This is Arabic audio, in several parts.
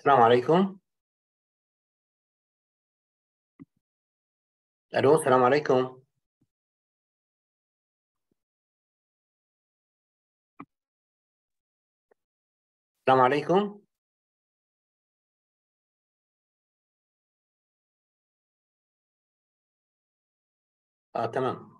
السلام عليكم الو السلام عليكم السلام عليكم آه تمام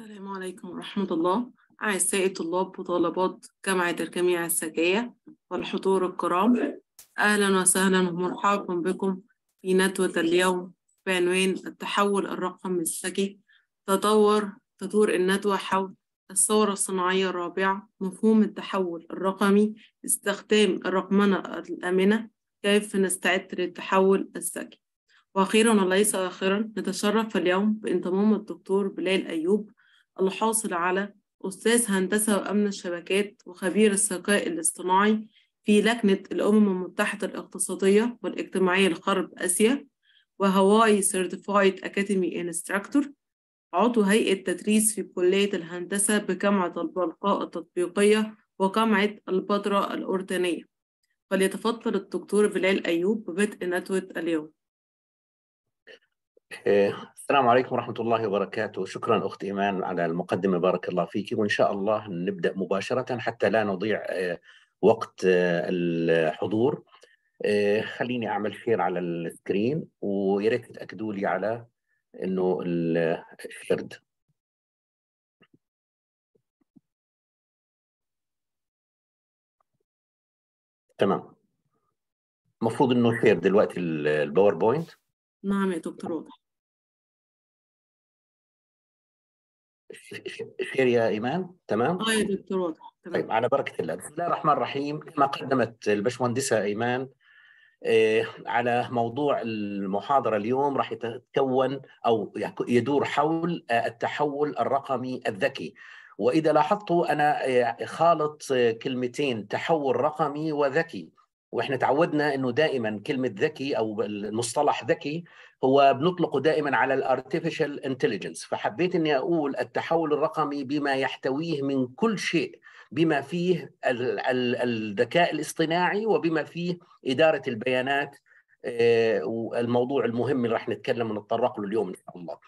السلام عليكم ورحمة الله أعزائي طلاب وطالبات جامعة الجامعة السجية والحضور الكرام أهلا وسهلا ومرحبا بكم في ندوة اليوم بعنوان التحول الرقمي الذكي تدور تدور الندوة حول الثورة الصناعية الرابعة مفهوم التحول الرقمي استخدام الرقمنة الآمنة كيف نستعد للتحول الذكي وأخيرا وليس آخرا نتشرف اليوم بانضمام الدكتور بلال أيوب الحاصل على أستاذ هندسة وأمن الشبكات وخبير الذكاء الاصطناعي في لجنة الأمم المتحدة الاقتصادية والاجتماعية لغرب آسيا وهواي سيرتيفايد أكاديمي انستراكتور عضو هيئة تدريس في كلية الهندسة بجامعة البلقاء التطبيقية وجامعة البدرة الأردنية فليتفضل الدكتور بلال أيوب ببدء ندوة e اليوم. السلام عليكم ورحمة الله وبركاته شكرا أخت إيمان على المقدمة بارك الله فيك وإن شاء الله نبدأ مباشرة حتى لا نضيع آه، وقت آه، الحضور آه، خليني أعمل شير على السكرين ويا ريت تأكدوا لي على إنه الشرد تمام المفروض إنه شير دلوقتي الباوربوينت نعم يا دكتور واضح خير يا ايمان تمام اه يا دكتور واضح طيب على بركه الله بسم الله الرحمن الرحيم كما قدمت البشمهندسه ايمان آه، على موضوع المحاضرة اليوم راح يتكون أو يدور حول آه، التحول الرقمي الذكي وإذا لاحظتوا أنا آه، خالط كلمتين تحول رقمي وذكي واحنا تعودنا انه دائما كلمه ذكي او المصطلح ذكي هو بنطلقه دائما على الارتفيشال انتليجنس فحبيت اني اقول التحول الرقمي بما يحتويه من كل شيء بما فيه الذكاء الاصطناعي وبما فيه اداره البيانات آه، والموضوع المهم اللي راح نتكلم ونتطرق له اليوم ان شاء الله.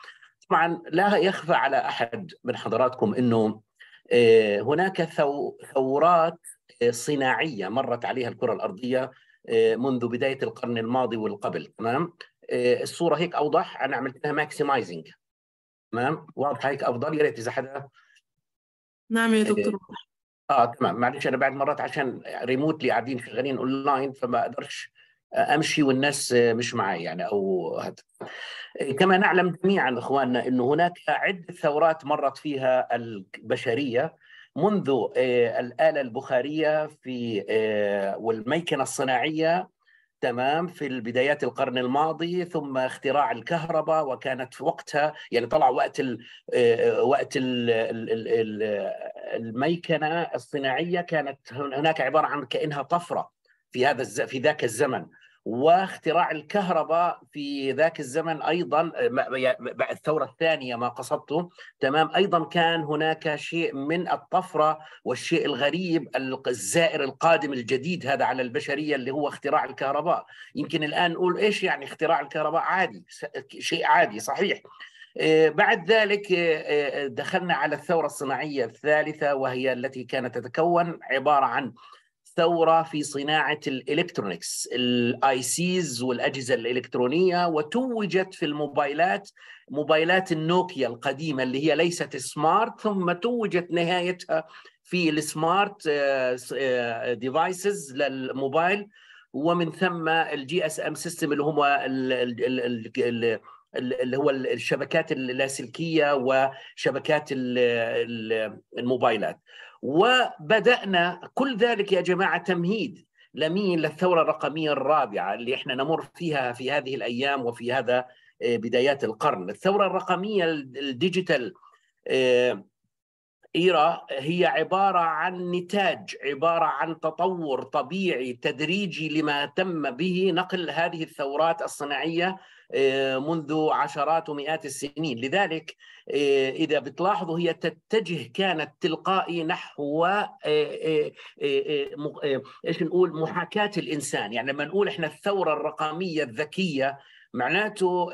طبعا لا يخفى على احد من حضراتكم انه آه، هناك ثورات آه، صناعيه مرت عليها الكره الارضيه منذ بدايه القرن الماضي والقبل تمام آه، الصوره هيك اوضح انا عملت لها ماكسمايزنج تمام واضحه هيك افضل يا ريت اذا حدا نعم يا آه، دكتور اه تمام معلش انا بعد مرات عشان ريموتلي قاعدين شغالين اونلاين فما اقدرش آه، امشي والناس مش معي يعني او هت... كما نعلم جميعا اخواننا انه هناك عده ثورات مرت فيها البشريه منذ الاله البخاريه في والميكنه الصناعيه تمام في بدايات القرن الماضي ثم اختراع الكهرباء وكانت في وقتها يعني طلع وقت الـ آه، وقت الميكنه الصناعيه كانت هناك عباره عن كانها طفره في هذا في ذاك الزمن واختراع الكهرباء في ذاك الزمن ايضا يعني، الثوره الثانيه ما قصدته تمام ايضا كان هناك شيء من الطفره والشيء الغريب الزائر القادم الجديد هذا على البشريه اللي هو اختراع الكهرباء يمكن الان نقول ايش يعني اختراع الكهرباء عادي شيء عادي صحيح آه، بعد ذلك آه، آه، دخلنا على الثورة الصناعية الثالثة وهي التي كانت تتكون عبارة عن ثوره في صناعه الالكترونكس الاي سيز والاجهزه الالكترونيه وتوجت في الموبايلات موبايلات النوكيا القديمه اللي هي ليست سمارت ثم توجت نهايتها في السمارت آه، آه، ديفايسز للموبايل ومن ثم الجي اس ام سيستم اللي هم اللي هو الشبكات اللاسلكيه وشبكات الموبايلات وبدأنا كل ذلك يا جماعة تمهيد لمين للثورة الرقمية الرابعة اللي احنا نمر فيها في هذه الأيام وفي هذا آه، بدايات القرن الثورة الرقمية الديجيتال آه، إيرا هي عبارة عن نتاج عبارة عن تطور طبيعي تدريجي لما تم به نقل هذه الثورات الصناعية آه، منذ عشرات ومئات السنين لذلك آه، إذا بتلاحظوا هي تتجه كانت تلقائي نحو آه، إيش نقول محاكاة الإنسان يعني لما نقول إحنا الثورة الرقمية الذكية معناته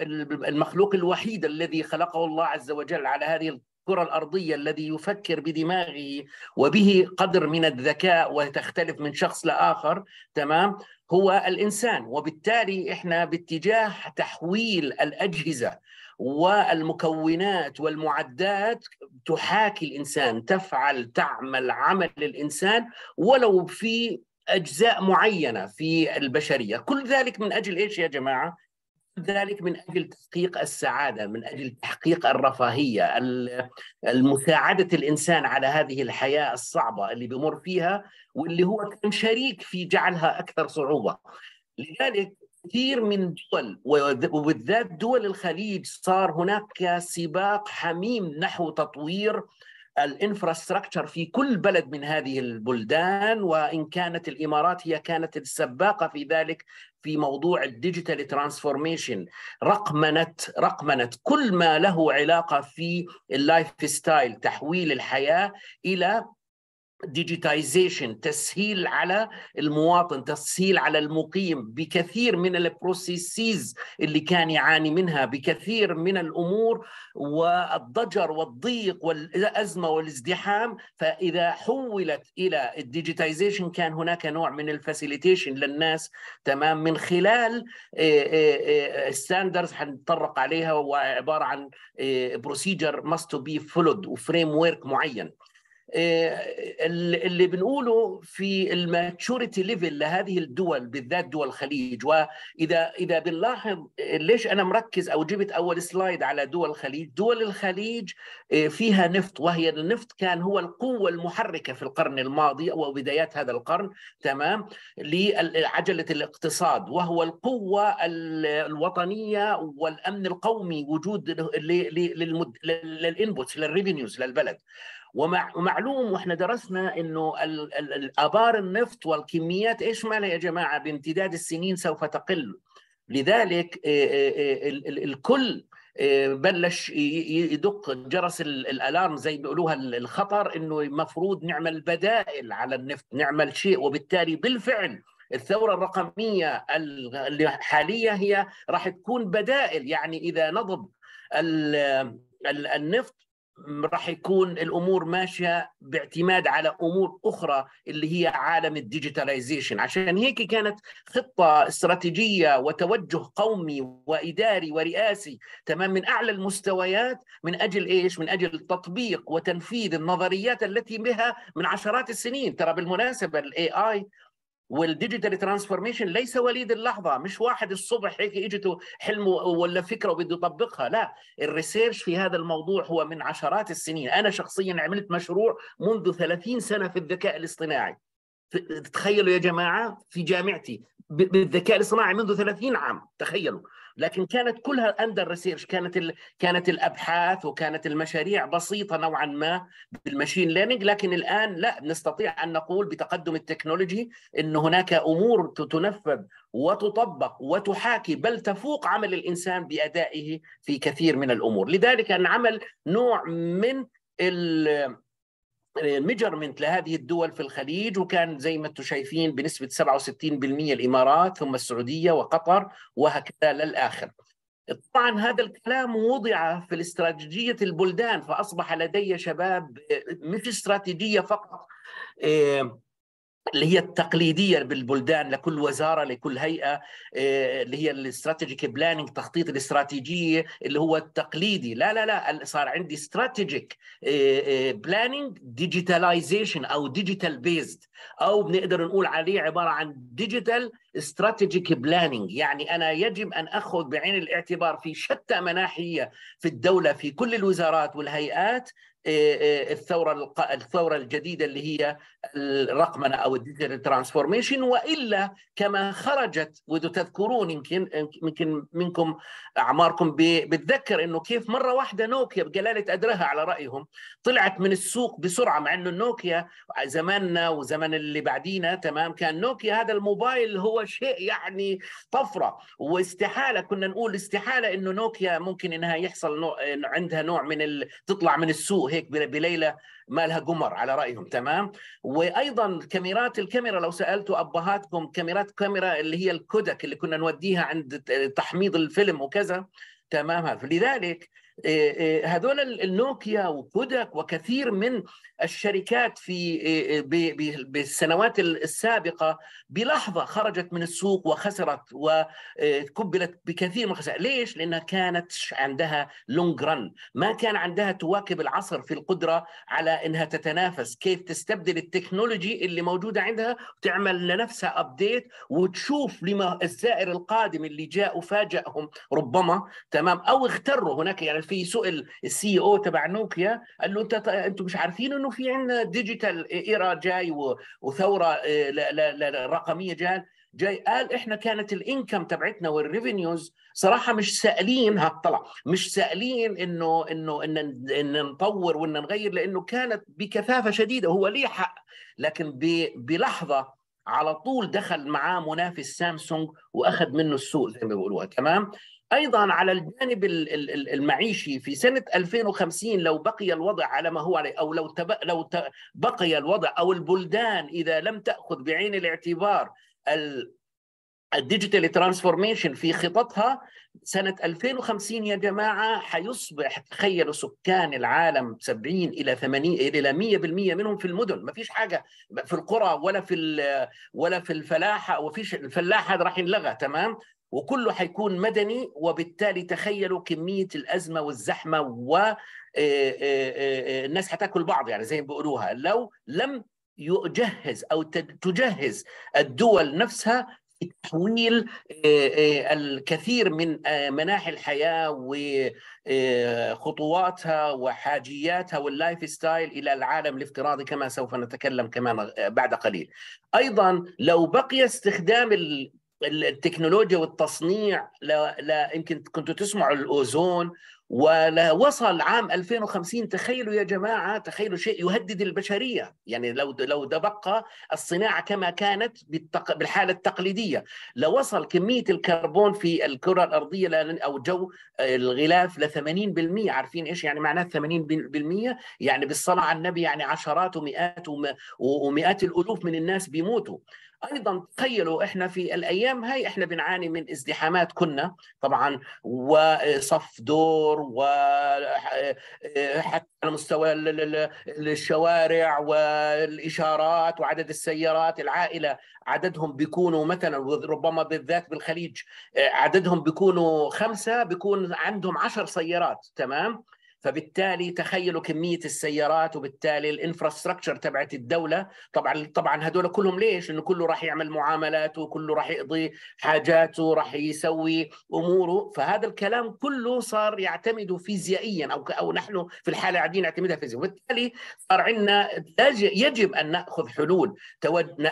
المخلوق الوحيد الذي خلقه الله عز وجل على هذه الكرة الأرضية الذي يفكر بدماغه وبه قدر من الذكاء وتختلف من شخص لآخر تمام هو الإنسان وبالتالي إحنا باتجاه تحويل الأجهزة والمكونات والمعدات تحاكي الإنسان تفعل تعمل عمل الإنسان ولو في أجزاء معينة في البشرية كل ذلك من أجل إيش يا جماعة ذلك من اجل تحقيق السعاده، من اجل تحقيق الرفاهيه، المساعده الانسان على هذه الحياه الصعبه اللي بمر فيها واللي هو كان شريك في جعلها اكثر صعوبه. لذلك كثير من دول وبالذات دول الخليج صار هناك سباق حميم نحو تطوير الانفراستراكشر في كل بلد من هذه البلدان وان كانت الامارات هي كانت السباقه في ذلك في موضوع الديجيتال ترانسفورميشن رقمنت رقمنت كل ما له علاقه في اللايف ستايل تحويل الحياه الى ديجيتايزيشن تسهيل على المواطن تسهيل على المقيم بكثير من البروسيسز اللي كان يعاني منها بكثير من الامور والضجر والضيق والازمه والازدحام فاذا حولت الى الديجيتايزيشن كان هناك نوع من الفاسيليتيشن للناس تمام من خلال ستاندرز آه، حنتطرق آه، آه، عليها وعباره عن بروسيجر ماست تو بي فولود وفريم ورك معين آه، اللي بنقوله في الماتشوريتي ليفل لهذه الدول بالذات دول الخليج واذا اذا بنلاحظ ليش انا مركز او جبت اول سلايد على دول الخليج دول الخليج آه، فيها نفط وهي النفط كان هو القوه المحركه في القرن الماضي او بدايات هذا القرن تمام لعجله الاقتصاد وهو القوه الوطنيه والامن القومي وجود للانبوتس للريفينيوز للبلد ومعلوم واحنا درسنا انه ابار النفط والكميات ايش مالها يا جماعه بامتداد السنين سوف تقل لذلك آه، آه، آه، الكل بلش يدق جرس الالارم زي بيقولوها الخطر انه المفروض نعمل بدائل على النفط نعمل شيء وبالتالي بالفعل الثورة الرقمية الحالية هي راح تكون بدائل يعني إذا نضب النفط راح يكون الامور ماشيه باعتماد على امور اخرى اللي هي عالم الديجيتاليزيشن عشان هيك كانت خطه استراتيجيه وتوجه قومي واداري ورئاسي تمام من اعلى المستويات من اجل ايش من اجل تطبيق وتنفيذ النظريات التي بها من عشرات السنين ترى بالمناسبه الاي اي والديجيتال ترانسفورميشن ليس وليد اللحظه مش واحد الصبح هيك اجته حلم ولا فكره وبده يطبقها لا الريسيرش في هذا الموضوع هو من عشرات السنين انا شخصيا عملت مشروع منذ 30 سنه في الذكاء الاصطناعي تخيلوا يا جماعه في جامعتي بالذكاء الاصطناعي منذ 30 عام تخيلوا لكن كانت كلها اندر ريسيرش كانت ال... كانت الابحاث وكانت المشاريع بسيطه نوعا ما بالماشين ليرنينج لكن الان لا نستطيع ان نقول بتقدم التكنولوجي ان هناك امور تنفذ وتطبق وتحاكي بل تفوق عمل الانسان بادائه في كثير من الامور لذلك عمل نوع من ال... ميجرمنت لهذه الدول في الخليج وكان زي ما انتم شايفين بنسبه 67% الامارات ثم السعوديه وقطر وهكذا للاخر. طبعا هذا الكلام وضع في الاستراتيجيه البلدان فاصبح لدي شباب آه، مش استراتيجيه فقط آه، اللي هي التقليديه بالبلدان لكل وزاره لكل هيئه آه، اللي هي الاستراتيجيك بلاننج تخطيط الاستراتيجيه اللي هو التقليدي لا لا لا صار عندي استراتيجيك بلاننج ديجيتاليزيشن او ديجيتال بيزد او بنقدر نقول عليه عباره عن ديجيتال استراتيجيك بلاننج يعني انا يجب ان اخذ بعين الاعتبار في شتى مناحيه في الدوله في كل الوزارات والهيئات آه، آه، الثوره الثوره الجديده اللي هي الرقمنه او الديجيتال ترانسفورميشن والا كما خرجت وتذكرون يمكن يمكن منكم اعماركم بتذكر انه كيف مره واحده نوكيا بجلاله قدرها على رايهم طلعت من السوق بسرعه مع انه النوكيا زماننا وزمن اللي بعدينا تمام كان نوكيا هذا الموبايل هو شيء يعني طفره واستحاله كنا نقول استحاله انه نوكيا ممكن انها يحصل نوع عندها نوع من تطلع من السوق هيك بليله ما لها قمر على رايهم تمام وايضا كاميرات الكاميرا لو سالتوا ابهاتكم كاميرات كاميرا اللي هي الكودك اللي كنا نوديها عند تحميض الفيلم وكذا تمام فلذلك آه، آه، هذول النوكيا وكودك وكثير من الشركات في آه، بالسنوات السابقه بلحظه خرجت من السوق وخسرت وكبلت بكثير من الخسائر، ليش؟ لانها كانت عندها لونج رن، ما كان عندها تواكب العصر في القدره على انها تتنافس، كيف تستبدل التكنولوجي اللي موجوده عندها وتعمل لنفسها ابديت وتشوف لما الزائر القادم اللي جاء وفاجئهم ربما تمام او اغتروا هناك يعني في سئل السي او تبع نوكيا قال له انت انتم مش عارفين انه في عندنا ديجيتال ايرا جاي وثوره آه، رقميه جاي جاي قال احنا كانت الانكم تبعتنا والريفينيوز صراحه مش سائلين هالطلع مش سائلين انه انه ان ان نطور وان نغير لانه كانت بكثافه شديده هو ليه حق لكن بلحظه على طول دخل معاه منافس سامسونج واخذ منه السوق زي ما بيقولوها تمام ايضا على الجانب المعيشي في سنه 2050 لو بقي الوضع على ما هو عليه او لو لو بقي الوضع او البلدان اذا لم تاخذ بعين الاعتبار الديجيتال ترانسفورميشن في خططها سنة 2050 يا جماعة حيصبح تخيلوا سكان العالم 70 إلى 80 إلى 100% منهم في المدن ما فيش حاجة في القرى ولا في ولا في الفلاحة وفيش الفلاحة راح ينلغى تمام وكله هيكون مدني وبالتالي تخيلوا كميه الازمه والزحمه والناس آه، آه، آه، هتاكل بعض يعني زي ما بيقولوها لو لم يجهز او تجهز الدول نفسها تحويل الكثير من مناحي الحياه وخطواتها وحاجياتها واللايف ستايل الى العالم الافتراضي كما سوف نتكلم كمان بعد قليل. ايضا لو بقي استخدام التكنولوجيا والتصنيع لا, لا يمكن كنتوا تسمعوا الاوزون ولا وصل عام 2050 تخيلوا يا جماعه تخيلوا شيء يهدد البشريه يعني لو لو تبقى الصناعه كما كانت بالتق... بالحاله التقليديه لوصل كميه الكربون في الكره الارضيه ل... او جو آه، الغلاف ل 80% عارفين ايش يعني معناه 80% يعني بالصلاه على النبي يعني عشرات ومئات وم... ومئات الالوف من الناس بيموتوا ايضا تخيلوا احنا في الايام هاي احنا بنعاني من ازدحامات كنا طبعا وصف دور وحتى على مستوى الشوارع والاشارات وعدد السيارات العائله عددهم بيكونوا مثلا ربما بالذات بالخليج عددهم بيكونوا خمسه بيكون عندهم عشر سيارات تمام فبالتالي تخيلوا كميه السيارات وبالتالي الانفراستراكشر تبعت الدوله طبعا طبعا هدول كلهم ليش؟ انه كله راح يعمل معاملاته وكله راح يقضي حاجاته راح يسوي اموره فهذا الكلام كله صار يعتمد فيزيائيا او او نحن في الحاله قاعدين نعتمدها فيزيائيا وبالتالي صار عندنا يجب ان ناخذ حلول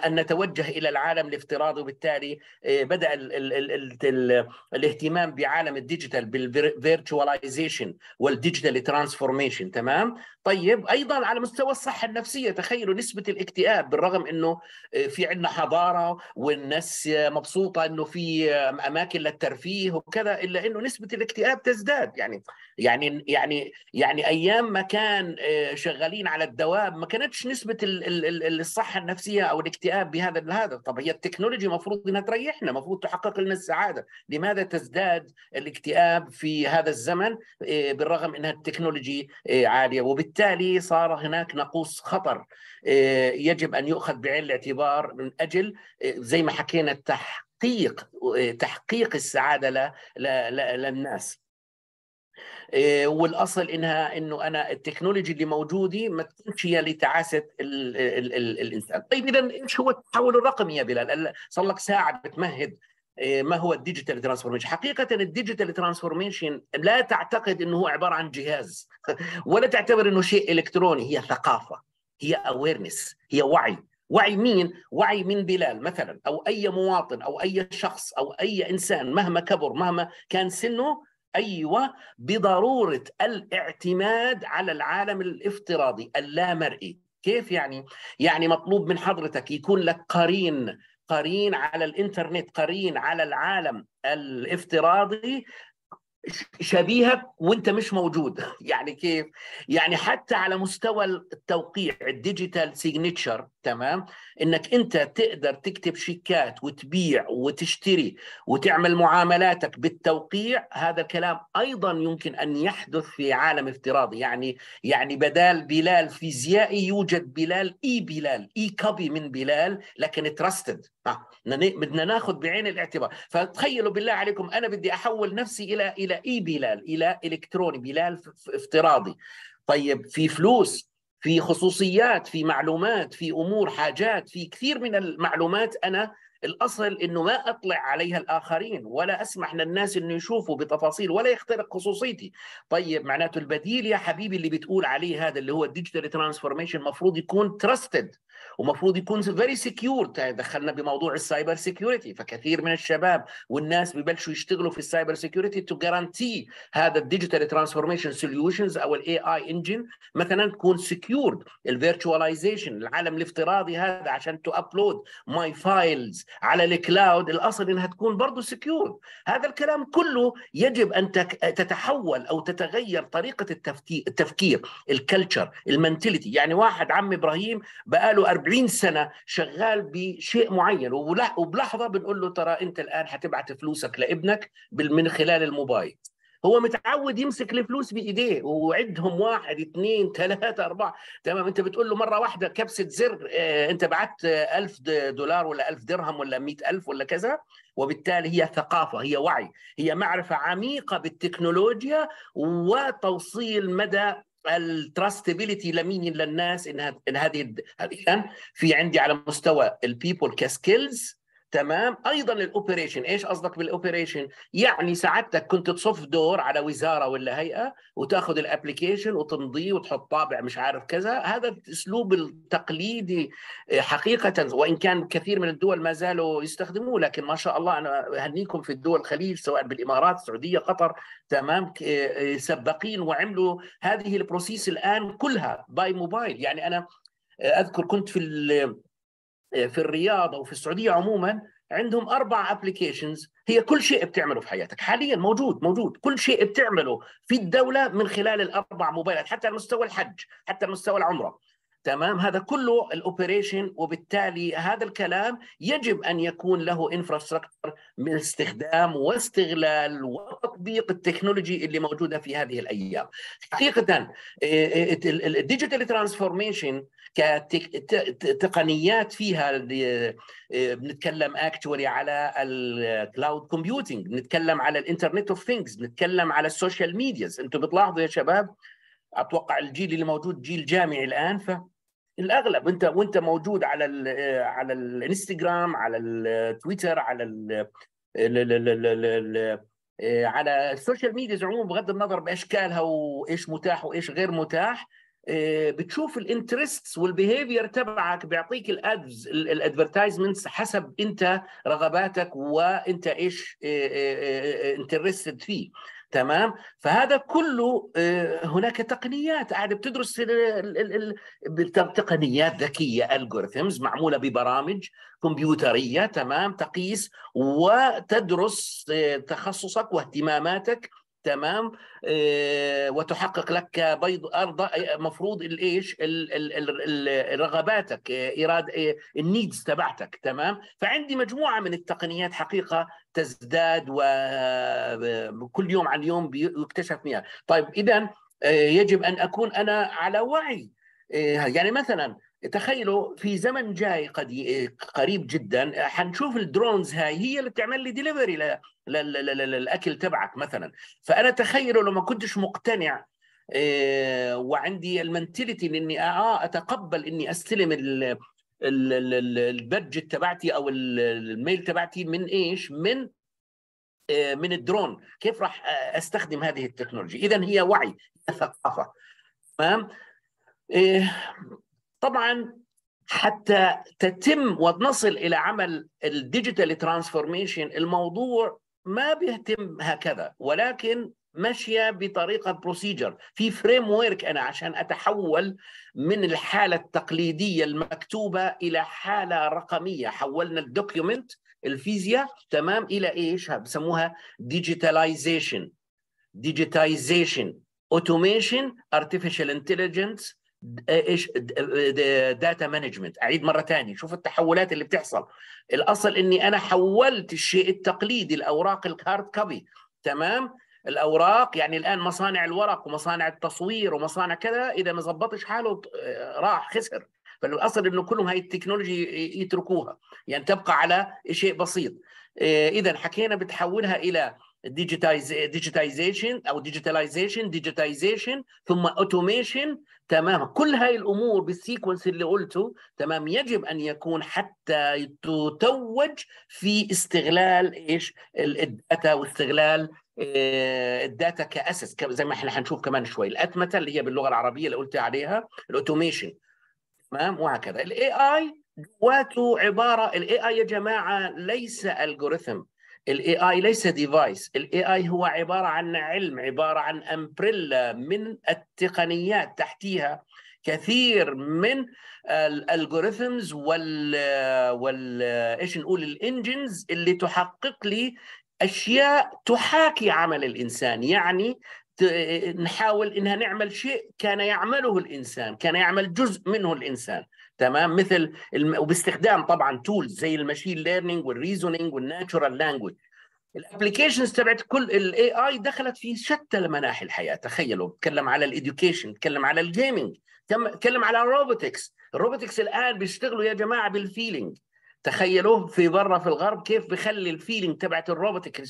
ان نتوجه الى العالم الافتراضي وبالتالي آه، بدا الـ الـ الـ الـ الـ الاهتمام بعالم الديجيتال بالفيرتشواليزيشن والديجيتال لترانسفورميشن تمام طيب ايضا على مستوى الصحه النفسيه تخيلوا نسبه الاكتئاب بالرغم انه آه، في عندنا حضاره والناس مبسوطه انه في آه، اماكن للترفيه وكذا الا انه نسبه الاكتئاب تزداد يعني يعني يعني يعني ايام ما كان آه، شغالين على الدواب ما كانتش نسبه الصحه النفسيه او الاكتئاب بهذا الهدف طب هي التكنولوجي المفروض انها تريحنا المفروض تحقق لنا السعاده لماذا تزداد الاكتئاب في هذا الزمن آه، بالرغم انها التكنولوجي آه، عاليه وبالتالي صار هناك نقص خطر يجب ان يؤخذ بعين الاعتبار من اجل زي ما حكينا تحقيق تحقيق السعاده للناس آه، والاصل انها انه انا التكنولوجي اللي موجوده ما تكونش هي لتعاسه الانسان. طيب اذا ايش هو التحول الرقمي يا بلال؟ صار لك ساعه بتمهد آه، ما هو الديجيتال ترانسفورميشن؟ حقيقة الديجيتال ترانسفورميشن لا تعتقد انه هو عبارة عن جهاز ولا تعتبر انه شيء الكتروني هي ثقافة هي اويرنس هي وعي وعي مين؟ وعي من بلال مثلا او اي مواطن او اي شخص او اي انسان مهما كبر مهما كان سنه أيوة بضرورة الاعتماد على العالم الافتراضي اللامرئي كيف يعني؟ يعني مطلوب من حضرتك يكون لك قرين قرين على الانترنت قرين على العالم الافتراضي شبيهك وانت مش موجود يعني كيف يعني حتى على مستوى التوقيع الديجيتال سيجنتشر تمام انك انت تقدر تكتب شيكات وتبيع وتشتري وتعمل معاملاتك بالتوقيع هذا الكلام ايضا يمكن ان يحدث في عالم افتراضي يعني يعني بدال بلال فيزيائي يوجد بلال اي بلال اي كوبي من بلال لكن تراستد آه، بدنا ناخذ بعين الاعتبار فتخيلوا بالله عليكم انا بدي احول نفسي الى الى اي بلال الى الكتروني بلال افتراضي طيب في فلوس في خصوصيات في معلومات في امور حاجات في كثير من المعلومات انا الاصل انه ما اطلع عليها الاخرين ولا اسمح للناس انه يشوفوا بتفاصيل ولا يخترق خصوصيتي طيب معناته البديل يا حبيبي اللي بتقول عليه هذا اللي هو الديجيتال ترانسفورميشن المفروض يكون تراستد ومفروض يكون فيري سكيور دخلنا بموضوع السايبر سكيورتي فكثير من الشباب والناس ببلشوا يشتغلوا في السايبر سكيورتي تو جارانتي هذا الديجيتال ترانسفورميشن سوليوشنز او الاي اي انجن مثلا تكون سكيورد الفيرتشواليزيشن العالم الافتراضي هذا عشان تو ابلود ماي فايلز على الكلاود الاصل انها تكون برضه سكيورد هذا الكلام كله يجب ان تتحول او تتغير طريقه التفكير الكلتشر المنتلتي يعني واحد عم ابراهيم بقاله 40 سنه شغال بشيء معين وبلحظه بنقول له ترى انت الان هتبعت فلوسك لابنك من خلال الموبايل هو متعود يمسك الفلوس بايديه وعدهم واحد اثنين ثلاثة أربعة تمام أنت بتقول له مرة واحدة كبسة زر آه، أنت بعت ألف دولار ولا ألف درهم ولا مئة ألف ولا كذا وبالتالي هي ثقافة هي وعي هي معرفة عميقة بالتكنولوجيا وتوصيل مدى التراستبيليتي لمين للناس ان هذه هذه اذا في عندي على مستوى البيبل كسكيلز تمام ايضا الاوبريشن ايش قصدك بالاوبريشن يعني سعادتك كنت تصف دور على وزاره ولا هيئه وتاخذ الابلكيشن وتمضيه وتحط طابع مش عارف كذا هذا الاسلوب التقليدي حقيقه وان كان كثير من الدول ما زالوا يستخدموه لكن ما شاء الله انا اهنيكم في الدول الخليج سواء بالامارات السعوديه قطر تمام سباقين وعملوا هذه البروسيس الان كلها باي موبايل يعني انا اذكر كنت في في الرياض او في السعوديه عموما عندهم اربع ابلكيشنز هي كل شيء بتعمله في حياتك حاليا موجود موجود كل شيء بتعمله في الدوله من خلال الاربع موبايلات حتى على مستوى الحج حتى على مستوى العمره تمام هذا كله الاوبريشن وبالتالي هذا الكلام يجب ان يكون له انفراستراكشر من استخدام واستغلال وتطبيق التكنولوجي اللي موجوده في هذه الايام حقيقه الديجيتال آه، آه، ترانسفورميشن كتقنيات فيها آه، بنتكلم اكتوري على الكلاود كومبيوتنج بنتكلم على الانترنت اوف ثينجز بنتكلم على السوشيال ميدياز انتم بتلاحظوا يا شباب اتوقع الجيل اللي موجود جيل جامعي الان فالاغلب انت وانت موجود على الـ على الانستغرام على التويتر على الـ آه، على السوشيال ميديا عموما بغض النظر باشكالها وايش متاح وايش غير متاح آه، بتشوف الانترستس والبيهيفير تبعك بيعطيك الادز الادفرتايزمنتس حسب انت رغباتك وانت ايش انترستد آه، فيه تمام فهذا كله آه، هناك تقنيات قاعده بتدرس تقنيات ذكيه الجوريثمز معموله ببرامج كمبيوتريه تمام تقيس وتدرس آه، تخصصك واهتماماتك تمام آه، وتحقق لك بيض ارض مفروض الايش رغباتك آه، ايراد آه، النيدز تبعتك تمام فعندي مجموعه من التقنيات حقيقه تزداد وكل يوم عن يوم بيكتشف فيها طيب اذا يجب ان اكون انا على وعي يعني مثلا تخيلوا في زمن جاي قد قريب جدا حنشوف الدرونز هاي هي اللي بتعمل لي ديليفري للاكل تبعك مثلا فانا تخيلوا لو ما كنتش مقتنع آه، وعندي المنتاليتي اني آه،, اه اتقبل اني استلم البادجت تبعتي او الميل تبعتي من ايش؟ من آه، من الدرون، كيف راح استخدم هذه التكنولوجيا؟ اذا هي وعي ثقافه تمام؟ إيه، طبعا حتى تتم ونصل الى عمل الديجيتال ترانسفورميشن الموضوع ما بيهتم هكذا ولكن ماشيه بطريقه بروسيجر في فريم ورك انا عشان اتحول من الحاله التقليديه المكتوبه الى حاله رقميه حولنا الدوكيومنت الفيزياء تمام الى ايش بسموها ديجيتاليزيشن ديجيتاليزيشن اوتوميشن ارتفيشال انتليجنس ايش داتا مانجمنت اعيد مره ثانيه شوف التحولات اللي بتحصل الاصل اني انا حولت الشيء التقليدي الاوراق الكارد كوبي تمام الاوراق يعني الان مصانع الورق ومصانع التصوير ومصانع كذا اذا ما ظبطش حاله راح خسر فالاصل انه كلهم هاي التكنولوجي يتركوها يعني تبقى على شيء بسيط إيه، اذا حكينا بتحولها الى ديجيتايزيشن او ديجيتاليزيشن ديجيتايزيشن ثم اوتوميشن تمام كل هاي الامور بالسيكونس اللي قلته تمام يجب ان يكون حتى تتوج في استغلال ايش الداتا واستغلال آه، الداتا كاسس زي ما احنا حنشوف كمان شوي الاتمته اللي هي باللغه العربيه اللي قلت عليها الاوتوميشن تمام وهكذا الاي اي جواته عباره الاي اي يا جماعه ليس الجوريثم الاي اي ليس ديفايس الاي اي هو عباره عن علم عباره عن امبريلا من التقنيات تحتيها كثير من الالجوريثمز وال وال ايش نقول الانجنز اللي تحقق لي اشياء تحاكي عمل الانسان يعني نحاول انها نعمل شيء كان يعمله الانسان كان يعمل جزء منه الانسان تمام مثل الم... وباستخدام طبعا تولز زي الماشين ليرنينج والريزونينج والناتشورال لانجويج الابلكيشنز تبعت كل الاي اي دخلت في شتى مناحي الحياه تخيلوا تكلم على الاديوكيشن تكلم على الجيمنج تكلم على الروبوتكس الروبوتكس الان بيشتغلوا يا جماعه بالفيلينج تخيلوه في بره في الغرب كيف بيخلي الفيلينج تبعت الروبوتك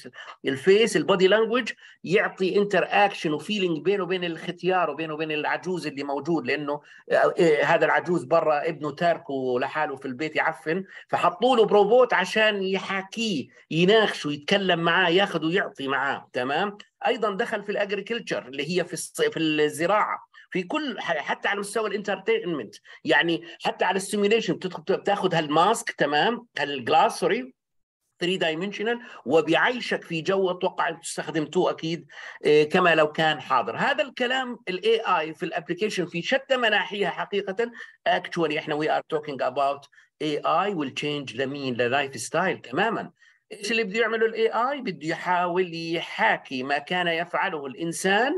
الفيس البودي لانجوج يعطي انتر اكشن وفيلينج بينه وبين الختيار وبينه وبين العجوز اللي موجود لانه آه، آه، هذا العجوز برا ابنه تاركه لحاله في البيت يعفن فحطوا له بروبوت عشان يحاكيه يناقشه يتكلم معاه ياخذ ويعطي معاه تمام ايضا دخل في الاجريكلتشر اللي هي في في الزراعه في كل حتى على مستوى الانترتينمنت يعني حتى على السيميوليشن بتاخذ هالماسك تمام هالجلاس سوري 3 دايمنشنال وبيعيشك في جو اتوقع انتم استخدمتوه اكيد آه، كما لو كان حاضر هذا الكلام الاي اي في الابلكيشن في شتى مناحيها حقيقه اكشولي احنا وي ار توكينج اباوت اي اي ويل تشينج لمين للايف ستايل تماما ايش اللي بده يعمله الاي اي بده يحاول يحاكي ما كان يفعله الانسان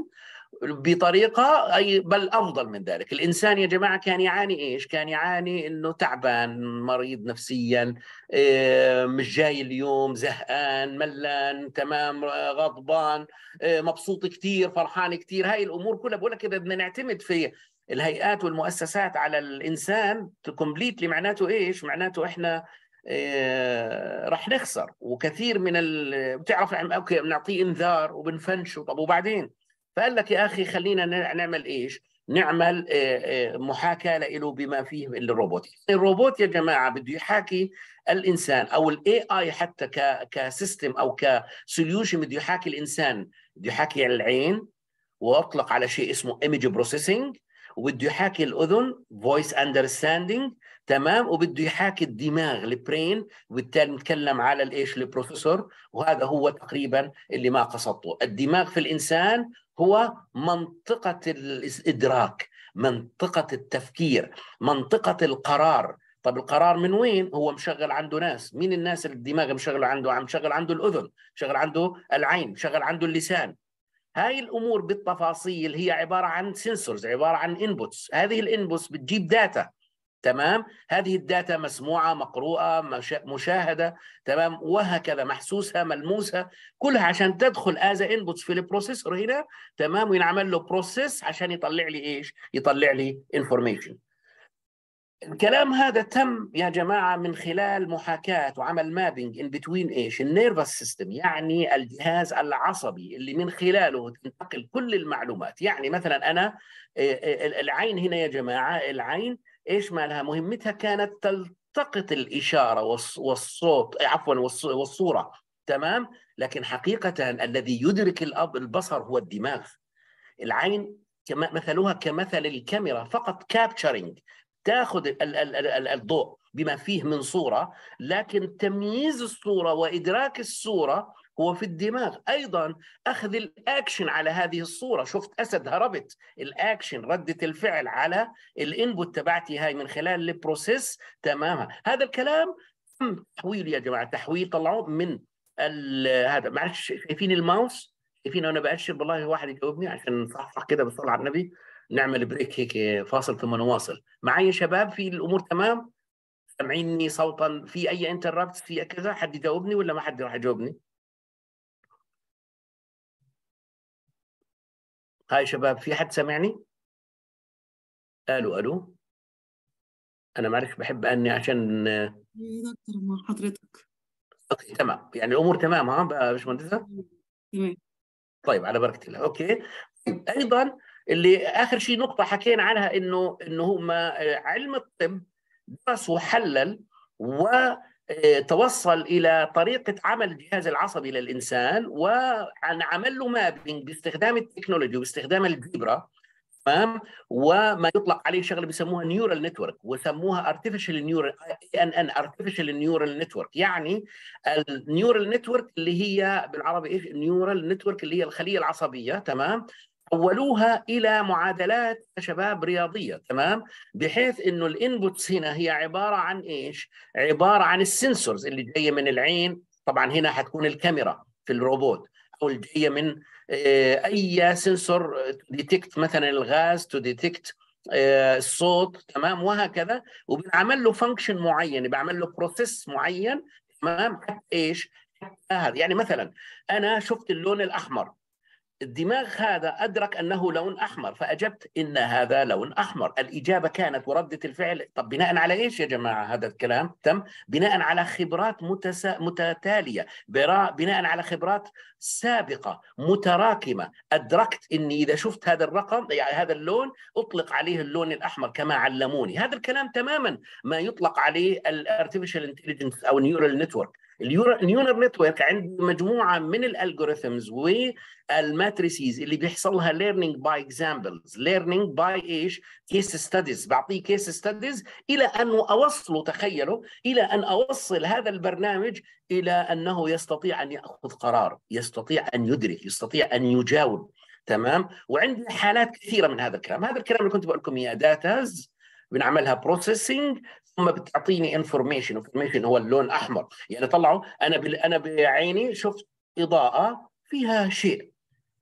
بطريقه اي بل افضل من ذلك، الانسان يا جماعه كان يعاني ايش؟ كان يعاني انه تعبان، مريض نفسيا، آه، مش جاي اليوم، زهقان، ملان، تمام، غضبان، آه، مبسوط كثير، فرحان كثير، هاي الامور كلها بقول لك اذا بدنا نعتمد في الهيئات والمؤسسات على الانسان كومبليتلي معناته ايش؟ معناته احنا إيه رح نخسر وكثير من ال... بتعرف اوكي بنعطيه انذار وبنفنشه طب وبعدين فقال لك يا اخي خلينا نعمل ايش؟ نعمل آه، آه، محاكاه له بما فيه الروبوت الروبوت يا جماعه بده يحاكي الانسان او الاي اي حتى كسيستم او كسوليوشن بده يحاكي الانسان بده يحاكي العين واطلق على شيء اسمه ايمج بروسيسنج وبده يحاكي الاذن فويس اندرستاندينج تمام وبده يحاكي الدماغ البرين وبالتالي نتكلم على الايش البروسيسور وهذا هو تقريبا اللي ما قصدته الدماغ في الانسان هو منطقه الادراك منطقه التفكير منطقه القرار طب القرار من وين؟ هو مشغل عنده ناس، مين الناس اللي الدماغ مشغل عنده؟ عم شغل عنده الأذن، شغل عنده العين، شغل عنده اللسان. هاي الأمور بالتفاصيل هي عبارة عن سنسورز، عبارة عن انبوتس، هذه الانبوتس بتجيب داتا، تمام هذه الداتا مسموعه مقروءه مشاهده تمام وهكذا محسوسه ملموسه كلها عشان تدخل از انبوتس في البروسيسور هنا تمام وينعمل له بروسيس عشان يطلع لي ايش يطلع لي انفورميشن الكلام هذا تم يا جماعه من خلال محاكاه وعمل مابينج ان بتوين ايش النيرفس سيستم يعني الجهاز العصبي اللي من خلاله تنتقل كل المعلومات يعني مثلا انا إيه، إيه، إيه، العين هنا يا جماعه العين ايش مالها؟ مهمتها كانت تلتقط الاشاره والصوت عفوا والصوره تمام؟ لكن حقيقه الذي يدرك الاب البصر هو الدماغ. العين كما مثلها كمثل الكاميرا فقط كابتشرنج تاخذ الضوء بما فيه من صوره لكن تمييز الصوره وادراك الصوره هو في الدماغ ايضا اخذ الاكشن على هذه الصوره شفت اسد هربت الاكشن رده الفعل على الانبوت تبعتي هاي من خلال البروسيس تماما هذا الكلام تم تحويله يا جماعه تحويل طلعوه من هذا معلش شايفين الماوس شايفين انا باشر بالله واحد يجاوبني عشان نصحصح كده بالصلاه على النبي نعمل بريك هيك فاصل ثم نواصل معي شباب في الامور تمام سامعيني صوتا في اي انتربت في كذا حد يجاوبني ولا ما حد راح يجاوبني هاي شباب في حد سامعني؟ الو الو انا معلش بحب اني عشان أيوة، دكتور مع حضرتك اوكي تمام يعني الامور تمام ها باشمهندسه؟ تمام طيب على بركه الله اوكي ايضا اللي اخر شيء نقطه حكينا عنها انه انه هم آه، علم الطب درس وحلل و آه، توصل الى طريقه عمل الجهاز العصبي للانسان وعمل له مابينج باستخدام التكنولوجيا وباستخدام الجبره تمام وما يطلق عليه شغله بيسموها نيورال نتورك وسموها ارتفيشال نيورال ان ان ارتفيشال نيورال نتورك يعني النيورال نتورك اللي هي بالعربي ايش نيورال نتورك اللي هي الخليه العصبيه تمام حولوها الى معادلات شباب رياضيه تمام بحيث انه الانبوتس هنا هي عباره عن ايش عباره عن السنسورز اللي جايه من العين طبعا هنا حتكون الكاميرا في الروبوت او الجايه من آه، اي سنسور ديتكت مثلا الغاز تو ديتكت آه، الصوت تمام وهكذا وبنعمل له فانكشن معين بعمل له بروسيس معين تمام حتى ايش هذا يعني مثلا انا شفت اللون الاحمر الدماغ هذا أدرك أنه لون أحمر فأجبت إن هذا لون أحمر الإجابة كانت وردة الفعل طب بناء على إيش يا جماعة هذا الكلام تم بناء على خبرات متسا... متتالية بناء على خبرات سابقة متراكمة أدركت أني إذا شفت هذا الرقم يعني هذا اللون أطلق عليه اللون الأحمر كما علموني هذا الكلام تماما ما يطلق عليه الارتفيشال انتليجنس أو نيورال نتورك النيورال نتورك عند مجموعه من الالجوريثمز والماتريسيز اللي بيحصل لها ليرنينج باي اكزامبلز ليرنينج باي ايش كيس ستاديز بعطيه كيس ستاديز الى ان اوصله تخيلوا الى ان اوصل هذا البرنامج الى انه يستطيع ان ياخذ قرار يستطيع ان يدرك يستطيع ان يجاوب تمام وعندنا حالات كثيره من هذا الكلام هذا الكلام اللي كنت بقول لكم اياه داتاز بنعملها بروسيسنج ثم بتعطيني انفورميشن انفورميشن هو اللون احمر يعني طلعوا انا بل... انا بعيني شفت اضاءه فيها شيء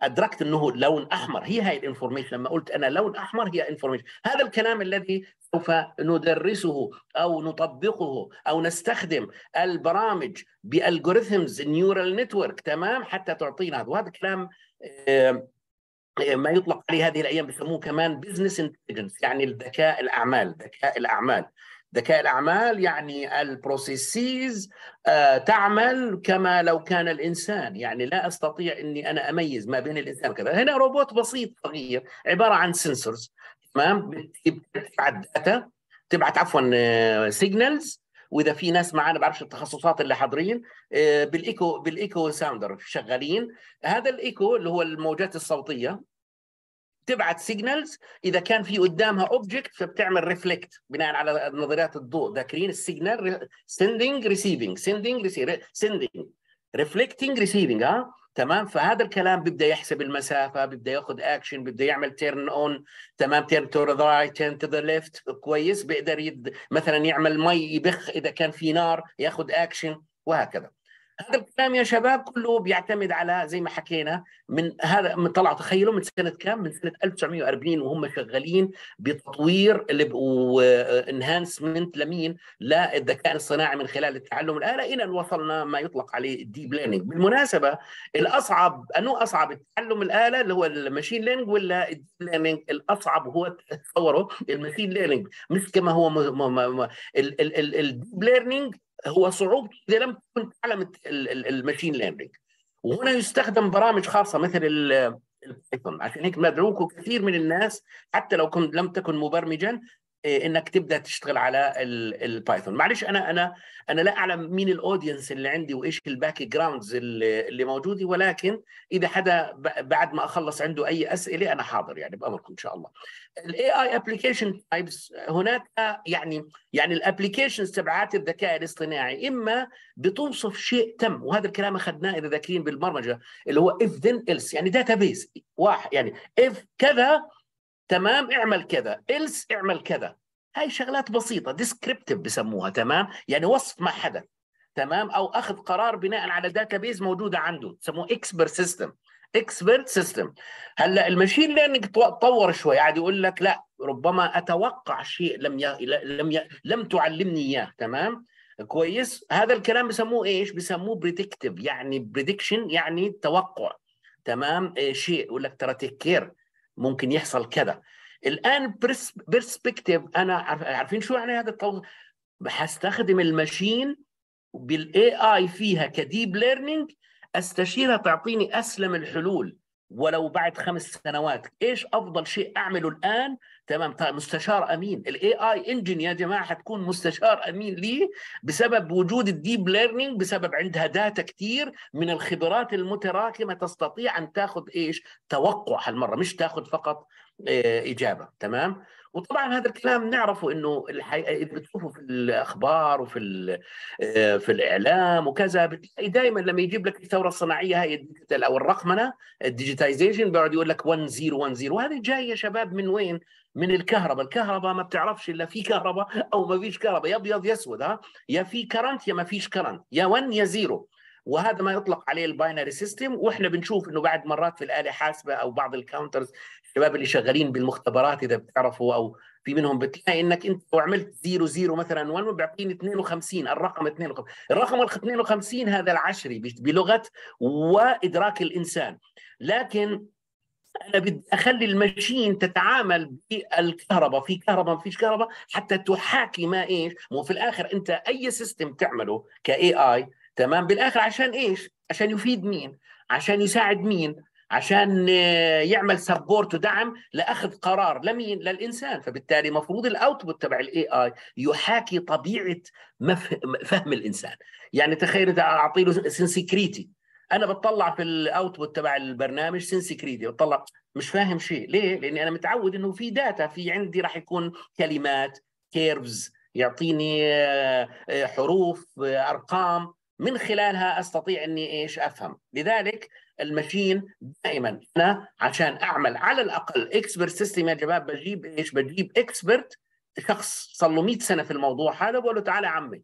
ادركت انه لون احمر هي هاي الانفورميشن لما قلت انا لون احمر هي انفورميشن هذا الكلام الذي سوف ندرسه او نطبقه او نستخدم البرامج بالجوريثمز نيورال نتورك تمام حتى تعطينا هذا وهذا الكلام ما يطلق عليه هذه الايام بيسموه كمان بزنس انتليجنس يعني الذكاء الاعمال ذكاء الاعمال ذكاء الأعمال يعني البروسيسز آه، تعمل كما لو كان الإنسان يعني لا أستطيع أني أنا أميز ما بين الإنسان وكذا هنا روبوت بسيط صغير عبارة عن سنسورز تمام بتبعث داتا تبعت عفوا سيجنالز آه، واذا في ناس معانا بعرفش التخصصات اللي حاضرين آه، بالايكو بالايكو ساوندر شغالين هذا الايكو اللي هو الموجات الصوتيه تبعت سيجنالز اذا كان في قدامها اوبجكت فبتعمل ريفلكت بناء على نظريات الضوء ذاكرين السيجنال سندنج ريسيفنج سندنج سندنج ريفلكتنج ريسيفنج ها تمام فهذا الكلام بيبدا يحسب المسافه بيبدا ياخذ اكشن بيبدا يعمل تيرن اون تمام تيرن تو ذا رايت تيرن تو ذا ليفت كويس بيقدر يد مثلا يعمل مي يبخ اذا كان في نار ياخذ اكشن وهكذا هذا الكلام يا شباب كله بيعتمد على زي ما حكينا من هذا من طلعوا تخيلوا من سنه كام؟ من سنه 1940 وهم شغالين بتطوير وانهانسمنت لمين؟ للذكاء الصناعي من خلال التعلم الاله الى ان وصلنا ما يطلق عليه الديب ليرنينج، بالمناسبه الاصعب انه اصعب التعلم الاله اللي هو الماشين ليرنينج ولا الديب ليرنينج الاصعب هو تصوره الماشين ليرنينج مش كما هو الديب ليرنينج هو صعوبته اذا لم تكن تعلم الماشين ليرنينج وهنا يستخدم برامج خاصه مثل البايثون عشان هيك مدعوكم كثير من الناس حتى لو كنت لم تكن مبرمجا آه، انك تبدا تشتغل على البايثون معلش انا انا انا لا اعلم مين الاودينس اللي عندي وايش الباك جراوندز اللي موجوده ولكن اذا حدا بعد ما اخلص عنده اي اسئله انا حاضر يعني بامركم ان شاء الله الاي اي ابلكيشن تايبس هناك يعني يعني الابلكيشنز تبعات الذكاء الاصطناعي اما بتوصف شيء تم وهذا الكلام اخذناه اذا ذاكرين بالبرمجه اللي هو اف ذن يعني داتا واحد يعني اف كذا تمام اعمل كذا إلس اعمل كذا هاي شغلات بسيطة ديسكريبتيف بسموها تمام يعني وصف ما حدث تمام أو أخذ قرار بناء على داتابيز موجودة عنده سموه إكسبر سيستم اكسبرت سيستم هلا المشين ليرنينج تطور شوي قاعد يقول لك لا ربما اتوقع شيء لم ي... لم ي... لم تعلمني اياه تمام كويس هذا الكلام بسموه ايش بسموه بريدكتيف يعني بريدكشن يعني توقع تمام إيه شيء يقول لك ترى تيك كير ممكن يحصل كذا الان برسبكتيف انا عارفين شو يعني هذا التوظيف هستخدم الماشين بالاي اي فيها كديب ليرنينج استشيرها تعطيني اسلم الحلول ولو بعد خمس سنوات ايش افضل شيء اعمله الان تمام طيب مستشار امين الاي اي انجن يا جماعه حتكون مستشار امين لي بسبب وجود الديب ليرنينج بسبب عندها داتا كتير من الخبرات المتراكمه تستطيع ان تاخذ ايش توقع هالمره مش تاخذ فقط آه، اجابه تمام وطبعا هذا الكلام نعرفه انه الحقيقه بتشوفه في الاخبار وفي آه، في الاعلام وكذا بتلاقي دائما لما يجيب لك الثوره الصناعيه هاي الديجيتال او الرقمنه الديجيتايزيشن بيقعد يقول لك 1010 وهذه جايه يا شباب من وين؟ من الكهرباء، الكهرباء ما بتعرفش الا في كهرباء او ما فيش كهرباء يا ابيض يا اسود ها يا في كرنت يا ما فيش كرنت يا 1 يا زيرو وهذا ما يطلق عليه الباينري سيستم واحنا بنشوف انه بعد مرات في الاله حاسبه او بعض الكاونترز الشباب اللي شغالين بالمختبرات اذا بتعرفوا او في منهم بتلاقي انك انت لو عملت زيرو زيرو مثلا 1 بيعطيني 52 الرقم 52 الرقم 52 هذا العشري بلغه وادراك الانسان لكن انا بدي اخلي المشين تتعامل بالكهرباء في كهرباء ما فيش كهرباء حتى تحاكي ما ايش مو في الاخر انت اي سيستم تعمله كاي اي تمام بالاخر عشان ايش عشان يفيد مين عشان يساعد مين عشان آه، يعمل سبورت ودعم لاخذ قرار لمين للانسان فبالتالي مفروض الاوتبوت تبع الاي اي يحاكي طبيعه فهم الانسان يعني تخيل اذا اعطي له سنسكريتي انا بتطلع في الاوتبوت تبع البرنامج سنسكريتي بتطلع مش فاهم شيء ليه لاني انا متعود انه في داتا في عندي راح يكون كلمات كيرفز يعطيني آه، آه، حروف ارقام من خلالها استطيع اني ايش افهم لذلك المشين دائما انا عشان اعمل على الاقل اكسبرت سيستم يا شباب بجيب ايش؟ بجيب اكسبرت شخص صار له 100 سنه في الموضوع هذا بقول له تعالى عمي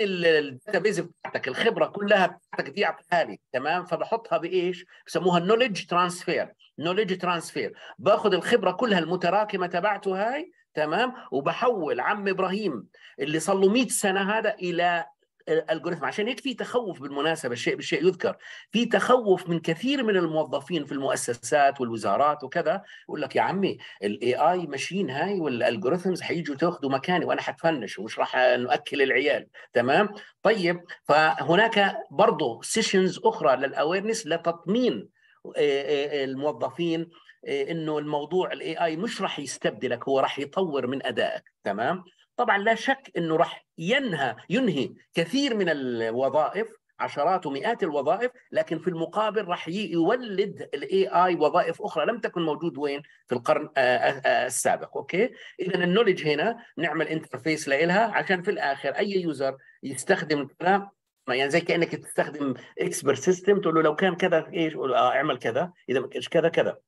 الداتا بيز بتاعتك الخبره كلها بتاعتك دي اعطيها لي تمام فبحطها بايش؟ بسموها النولج ترانسفير نولج ترانسفير باخذ الخبره كلها المتراكمه تبعته هاي تمام وبحول عم ابراهيم اللي صار له 100 سنه هذا الى الالجوريثم عشان هيك في تخوف بالمناسبه الشيء بالشيء يذكر في تخوف من كثير من الموظفين في المؤسسات والوزارات وكذا يقول لك يا عمي الاي اي ماشين هاي والالجوريثمز حييجوا تاخذوا مكاني وانا حتفنش ومش راح ناكل العيال تمام طيب فهناك برضه سيشنز اخرى للاويرنس لتطمين آه، آه، الموظفين آه، انه الموضوع الاي اي مش راح يستبدلك هو راح يطور من ادائك تمام طبعا لا شك انه راح ينهى ينهي كثير من الوظائف عشرات ومئات الوظائف لكن في المقابل راح يولد الاي اي وظائف اخرى لم تكن موجود وين في القرن آه، آه، آه، السابق اوكي اذا النولج هنا نعمل انترفيس لها عشان في الاخر اي يوزر يستخدم الكلام يعني زي كانك تستخدم اكسبر سيستم تقول له لو كان كذا ايش آه اعمل كذا اذا ما كانش كذا كذا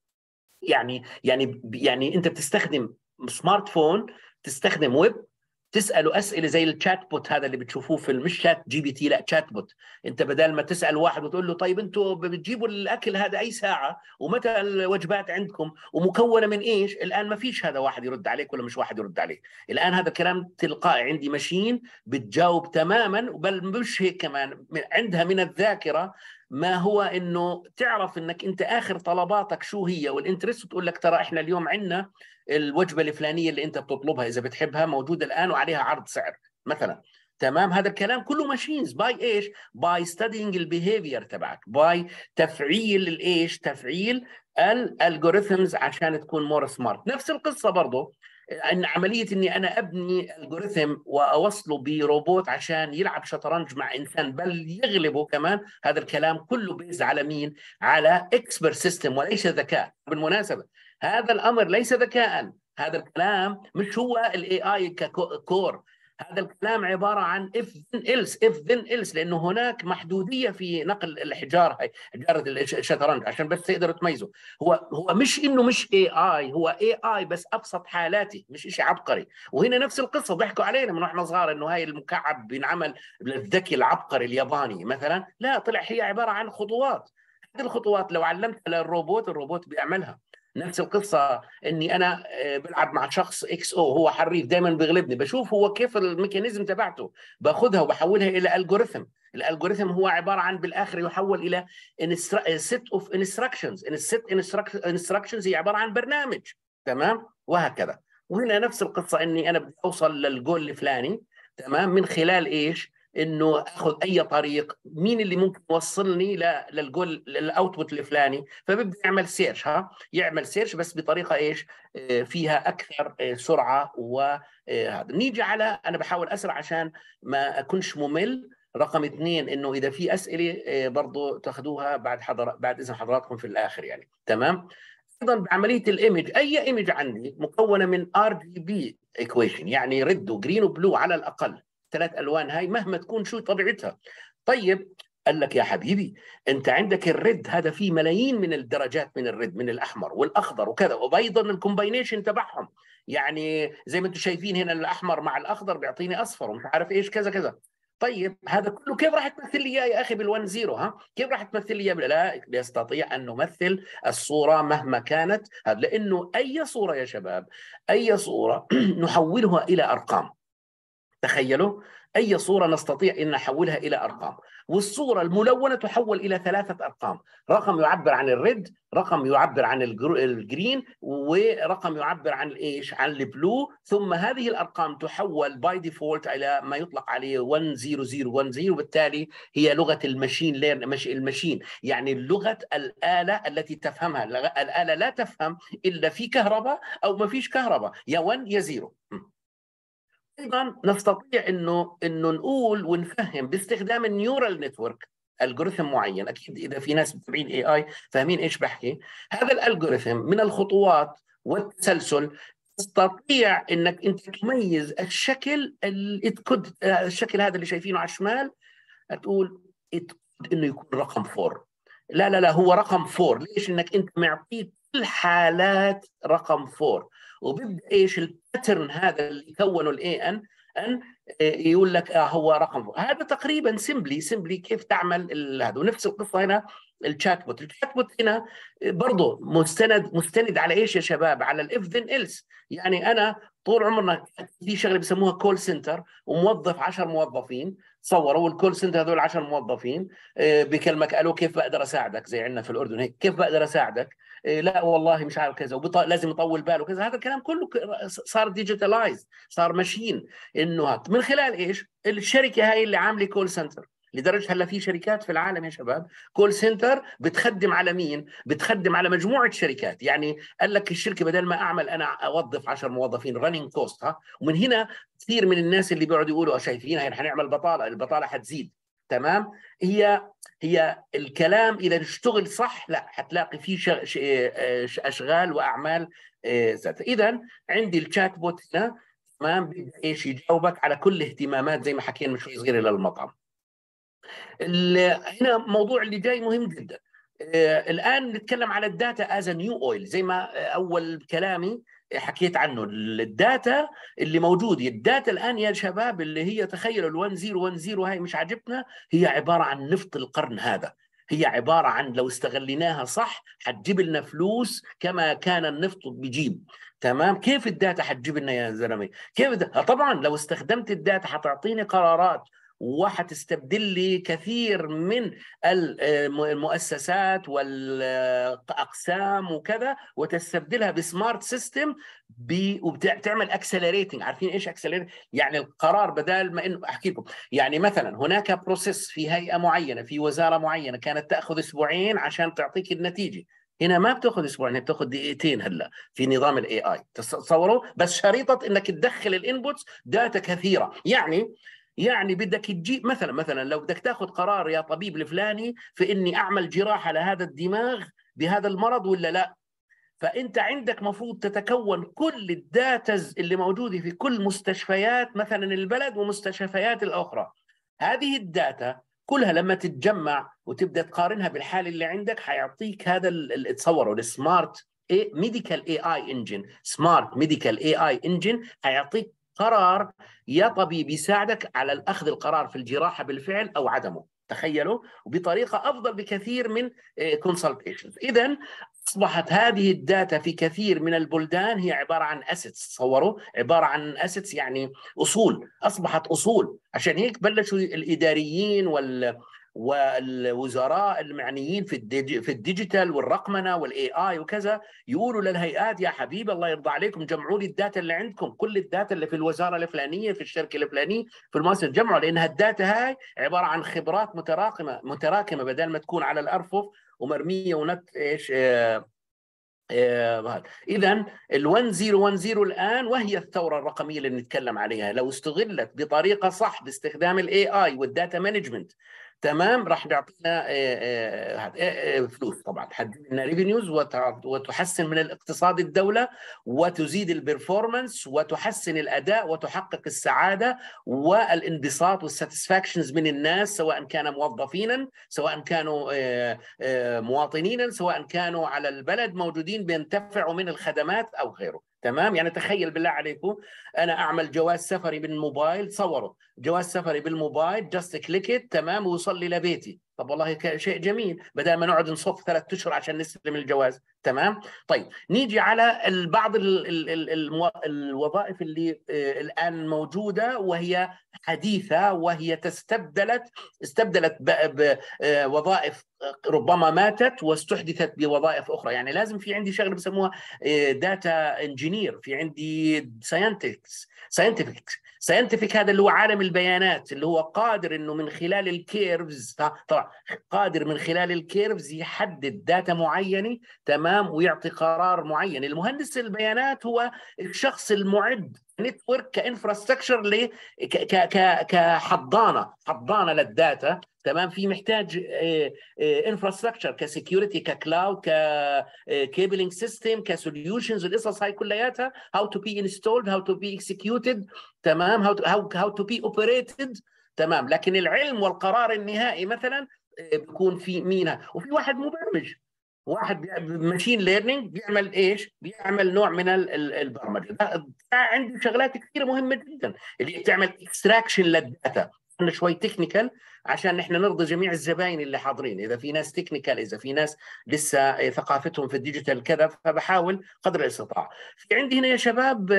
يعني يعني يعني انت بتستخدم سمارت فون تستخدم ويب تساله اسئله زي الشات بوت هذا اللي بتشوفوه في مش شات جي بي تي لا شات بوت انت بدل ما تسال واحد وتقول له طيب انتوا بتجيبوا الاكل هذا اي ساعه ومتى الوجبات عندكم ومكونه من ايش الان ما فيش هذا واحد يرد عليك ولا مش واحد يرد عليك الان هذا الكلام تلقائي عندي ماشين بتجاوب تماما بل مش هيك كمان عندها من الذاكره ما هو انه تعرف انك انت اخر طلباتك شو هي والانترست وتقول لك ترى احنا اليوم عندنا الوجبه الفلانيه اللي انت بتطلبها اذا بتحبها موجوده الان وعليها عرض سعر مثلا تمام هذا الكلام كله ماشينز باي ايش باي ستادينج البيهيفير تبعك باي تفعيل الايش تفعيل الالجوريثمز عشان تكون مور سمارت نفس القصه برضه ان عمليه اني انا ابني الجوريثم واوصله بروبوت عشان يلعب شطرنج مع انسان بل يغلبه كمان هذا الكلام كله بيز على مين؟ على اكسبر سيستم وليس ذكاء بالمناسبه هذا الامر ليس ذكاء هذا الكلام مش هو الاي اي ككور هذا الكلام عبارة عن if then else if then else لأنه هناك محدودية في نقل الحجارة هاي حجارة الشطرنج عشان بس تقدروا تميزوا هو هو مش إنه مش AI هو AI بس أبسط حالاته مش شيء عبقري وهنا نفس القصة ضحكوا علينا من واحنا صغار إنه هاي المكعب بينعمل للذكي العبقري الياباني مثلا لا طلع هي عبارة عن خطوات هذه الخطوات لو علمتها للروبوت الروبوت بيعملها نفس القصه اني انا آه، بلعب مع شخص اكس او هو حريف دايما بيغلبني بشوف هو كيف الميكانيزم تبعته باخذها وبحولها الى الجوريثم الالجوريثم هو عباره عن بالاخر يحول الى سيت اوف انستراكشنز السيت انستراكشنز هي عباره عن برنامج تمام وهكذا وهنا نفس القصه اني انا بدي اوصل للجول الفلاني تمام من خلال ايش انه اخذ اي طريق مين اللي ممكن يوصلني للجول للاوتبوت الفلاني فبيبدا يعمل سيرش ها يعمل سيرش بس بطريقه ايش آه، فيها اكثر آه، سرعه وهذا آه، نيجي على انا بحاول اسرع عشان ما اكونش ممل رقم اثنين انه اذا في اسئله برضه تاخذوها بعد حضر بعد اذن حضراتكم في الاخر يعني تمام ايضا بعمليه الايمج اي ايمج عندي مكونه من ار جي بي يعني ريد وجرين وبلو على الاقل الثلاث الوان هاي مهما تكون شو طبيعتها طيب قال لك يا حبيبي انت عندك الريد هذا فيه ملايين من الدرجات من الريد من الاحمر والاخضر وكذا وايضا الكومباينيشن تبعهم يعني زي ما انتم شايفين هنا الاحمر مع الاخضر بيعطيني اصفر ومش عارف ايش كذا كذا طيب هذا كله كيف راح تمثل لي اياه يا اخي بال1 0 ها كيف راح تمثل لي لا يستطيع ان نمثل الصوره مهما كانت لانه اي صوره يا شباب اي صوره نحولها الى ارقام تخيلوا أي صورة نستطيع أن نحولها إلى أرقام والصورة الملونة تحول إلى ثلاثة أرقام رقم يعبر عن الريد رقم يعبر عن الجرين ورقم يعبر عن إيش عن البلو ثم هذه الأرقام تحول باي ديفولت إلى ما يطلق عليه 10010 وبالتالي هي لغة المشين المشين يعني لغة الآلة التي تفهمها الآلة لا تفهم إلا في كهرباء أو ما فيش كهرباء يا 1 يا 0 ايضا نستطيع انه انه نقول ونفهم باستخدام النيورال نتورك الجوريثم معين اكيد اذا في ناس متابعين اي اي فاهمين ايش بحكي هذا الالجوريثم من الخطوات والتسلسل تستطيع انك انت تميز الشكل الكود الشكل هذا اللي شايفينه على الشمال تقول انه يكون رقم فور لا لا لا هو رقم فور ليش انك انت معطيه كل حالات رقم فور وبيبدا ايش الباترن هذا اللي كونه الاي ان ان آه، يقول لك آه هو رقم هذا تقريبا سيمبلي سيمبلي كيف تعمل هذا ونفس القصه هنا الشات بوت الشات بوت هنا آه، برضه مستند مستند على ايش يا شباب على الاف ذن ايلس يعني انا طول عمرنا في شغله بيسموها كول سنتر وموظف 10 موظفين تصوروا الكول سنتر هذول 10 موظفين آه، بكلمك الو كيف بقدر اساعدك زي عندنا في الاردن هيك كيف بقدر اساعدك إيه، لا والله مش عارف كذا ولازم لازم يطول باله كذا هذا الكلام كله صار ديجيتالايز صار ماشين انه من خلال ايش؟ الشركه هاي اللي عامله كول سنتر لدرجه هلا في شركات في العالم يا شباب كول سنتر بتخدم على مين؟ بتخدم على مجموعه شركات، يعني قال لك الشركه بدل ما اعمل انا اوظف 10 موظفين رننج كوست ها ومن هنا كثير من الناس اللي بيقعدوا يقولوا شايفين هي حنعمل بطاله، البطاله حتزيد، تمام هي هي الكلام اذا اشتغل صح لا حتلاقي فيه شغ... ش... آه، اشغال واعمال آه، ذات اذا عندي الشات بوت هنا تمام ايش يجاوبك على كل اهتمامات زي ما حكينا من شوي صغير للمطعم هنا الموضوع اللي جاي مهم جدا آه، الان نتكلم على الداتا از نيو اويل زي ما اول كلامي حكيت عنه الداتا اللي موجوده الداتا الان يا شباب اللي هي تخيلوا ال1010 هاي مش عجبتنا هي عباره عن نفط القرن هذا هي عبارة عن لو استغليناها صح حتجيب لنا فلوس كما كان النفط بيجيب تمام كيف الداتا حتجيب لنا يا زلمة كيف طبعا لو استخدمت الداتا حتعطيني قرارات وحتستبدل لي كثير من آه، المؤسسات والاقسام وكذا وتستبدلها بسمارت سيستم وبتعمل اكسلريتنج عارفين ايش اكسلريت يعني القرار بدل ما انه احكي لكم يعني مثلا هناك بروسيس في هيئه معينه في وزاره معينه كانت تاخذ اسبوعين عشان تعطيك النتيجه هنا ما بتاخذ اسبوعين بتاخذ دقيقتين هلا في نظام الاي اي تصوروا بس شريطه انك تدخل الانبوتس داتا كثيره يعني يعني بدك تجيب مثلا مثلا لو بدك تاخذ قرار يا طبيب الفلاني في اني اعمل جراحه لهذا الدماغ بهذا المرض ولا لا فانت عندك مفروض تتكون كل الداتاز اللي موجوده في كل مستشفيات مثلا البلد ومستشفيات الاخرى هذه الداتا كلها لما تتجمع وتبدا تقارنها بالحاله اللي عندك حيعطيك هذا اللي تصوره السمارت ميديكال اي اي انجن سمارت ميديكال اي اي انجن حيعطيك قرار يا طبيب يساعدك على الأخذ القرار في الجراحة بالفعل أو عدمه تخيلوا وبطريقة أفضل بكثير من كونسلتيشنز آه، إذا أصبحت هذه الداتا في كثير من البلدان هي عبارة عن أسيتس تصوروا عبارة عن أسيتس يعني أصول أصبحت أصول عشان هيك بلشوا الإداريين وال والوزراء المعنيين في في الديجيتال والرقمنه والاي اي وكذا يقولوا للهيئات يا حبيب الله يرضى عليكم جمعوا لي الداتا اللي عندكم كل الداتا اللي في الوزاره الفلانيه في الشركه الفلانيه في المؤسسه جمعوا لانها الداتا هاي عباره عن خبرات متراكمه متراكمه بدل ما تكون على الارفف ومرميه ونت ايش اذا آه، آه، ال 1010 الان وهي الثوره الرقميه اللي بنتكلم عليها لو استغلت بطريقه صح باستخدام الاي اي والداتا مانجمنت تمام راح تعطينا آه، آه، آه، فلوس طبعا تحدد لنا ريفينيوز وتحسن من الاقتصاد الدوله وتزيد البرفورمانس وتحسن الاداء وتحقق السعاده والانبساط والساتسفاكشنز من الناس سواء كان موظفينا سواء كانوا مواطنينا سواء كانوا على البلد موجودين بينتفعوا من الخدمات او غيره تمام يعني تخيل بالله عليكم انا اعمل جواز سفري بالموبايل صوره جواز سفري بالموبايل جاست كليك تمام ويوصل لي لبيتي طب والله شيء جميل بدل ما نقعد نصف ثلاث اشهر عشان نستلم الجواز تمام طيب نيجي على بعض الوظائف اللي آه، الان موجوده وهي حديثه وهي تستبدلت استبدلت بوظائف آه، آه، ربما ماتت واستحدثت بوظائف اخرى يعني لازم في عندي شغله بسموها داتا انجينير في عندي ساينتكس ساينتفكس ساينتفك هذا اللي هو عالم البيانات اللي هو قادر انه من خلال الكيرفز طبعا قادر من خلال الكيرفز يحدد داتا معينه تمام ويعطي قرار معين المهندس البيانات هو الشخص المعد نتورك كانفراستراكشر ل كحضانه حضانه للداتا تمام في محتاج انفراستراكشر آه، آه، كسكيورتي ككلاود ككيبلينج سيستم كسوليوشنز القصص هاي كلياتها هاو تو بي انستولد هاو تو بي اكسكيوتد تمام هاو هاو تو بي اوبريتد تمام لكن العلم والقرار النهائي مثلا آه، بكون في مينا وفي واحد مبرمج واحد ماشين ليرنينج بيعمل ايش؟ بيعمل نوع من البرمجه، عنده شغلات كثيره مهمه جدا اللي بتعمل اكستراكشن للداتا، احنا شوي تكنيكال عشان احنا نرضي جميع الزباين اللي حاضرين، اذا في ناس تكنيكال، اذا في ناس لسه ثقافتهم في الديجيتال كذا فبحاول قدر الاستطاعه. في عندي هنا يا شباب آه،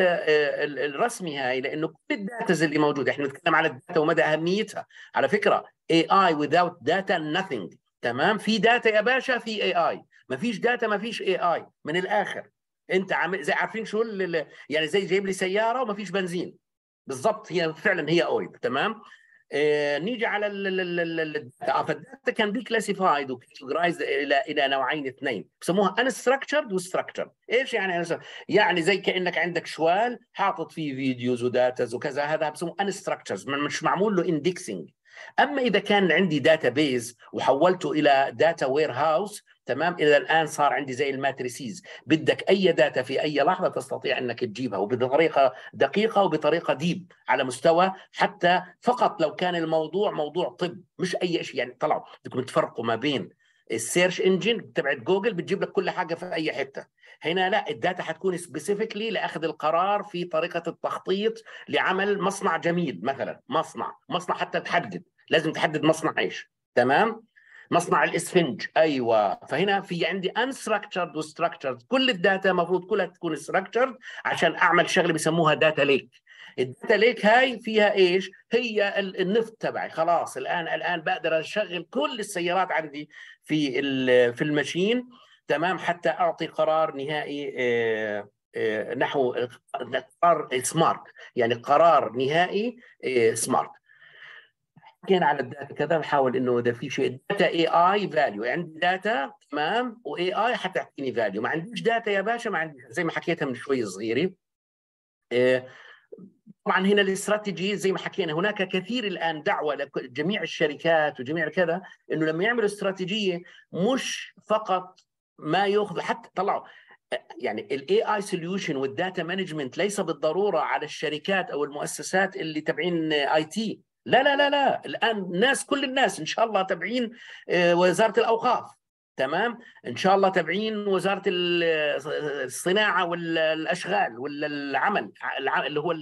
الرسمي هاي لانه كل الداتاز اللي موجوده، احنا بنتكلم على الداتا ومدى اهميتها، على فكره اي اي وذاوت داتا nothing تمام في داتا يا باشا في اي اي مفيش داتا مفيش اي اي من الاخر انت عم... زي عارفين شو اللي... يعني زي جايب لي سياره ومفيش بنزين بالضبط هي فعلا هي اويل تمام آه نيجي على الداتا فالداتا كان بي كلاسيفايد وكاتيجرايز الى الى نوعين اثنين بسموها ان ستراكشرد وستراكشر ايش يعني أنا يعني زي كانك عندك شوال حاطط فيه فيديوز وداتاز وكذا هذا بسموه ان ستراكشرز مش معمول له اندكسنج اما اذا كان عندي داتا بيز وحولته الى داتا وير هاوس تمام الى الان صار عندي زي الماتريسيز بدك اي داتا في اي لحظه تستطيع انك تجيبها وبطريقه دقيقه وبطريقه ديب على مستوى حتى فقط لو كان الموضوع موضوع طب مش اي شيء يعني طلعوا بدكم تفرقوا ما بين السيرش انجن تبعت جوجل بتجيب لك كل حاجه في اي حته هنا لا الداتا هتكون سبيسيفيكلي لاخذ القرار في طريقه التخطيط لعمل مصنع جميل مثلا مصنع مصنع حتى تحدد لازم تحدد مصنع ايش تمام مصنع الاسفنج ايوه فهنا في عندي ان ستراكشرد وستراكشرد كل الداتا المفروض كلها تكون ستراكشرد عشان اعمل شغله بيسموها داتا ليك الداتا ليك هاي فيها ايش هي النفط تبعي خلاص الان الان بقدر اشغل كل السيارات عندي في في المشين تمام حتى اعطي قرار نهائي آه، آه، نحو قرار سمارت يعني قرار نهائي سمارت آه، حكينا على الداتا كذا نحاول انه اذا في شيء داتا اي اي فاليو عندي داتا تمام واي اي حتعطيني فاليو ما عنديش داتا يا باشا ما عنديش زي ما حكيتها من شوي صغيره طبعا هنا الاستراتيجي زي ما حكينا هناك كثير الان دعوه لجميع الشركات وجميع كذا انه لما يعملوا استراتيجيه مش فقط ما ياخذ حتى طلعوا يعني الاي اي سوليوشن والداتا مانجمنت ليس بالضروره على الشركات او المؤسسات اللي تابعين اي تي لا لا لا لا الان الناس كل الناس ان شاء الله تابعين آه، وزاره الاوقاف تمام ان شاء الله تابعين وزاره آه، الصناعه والاشغال ولا العمل اللي هو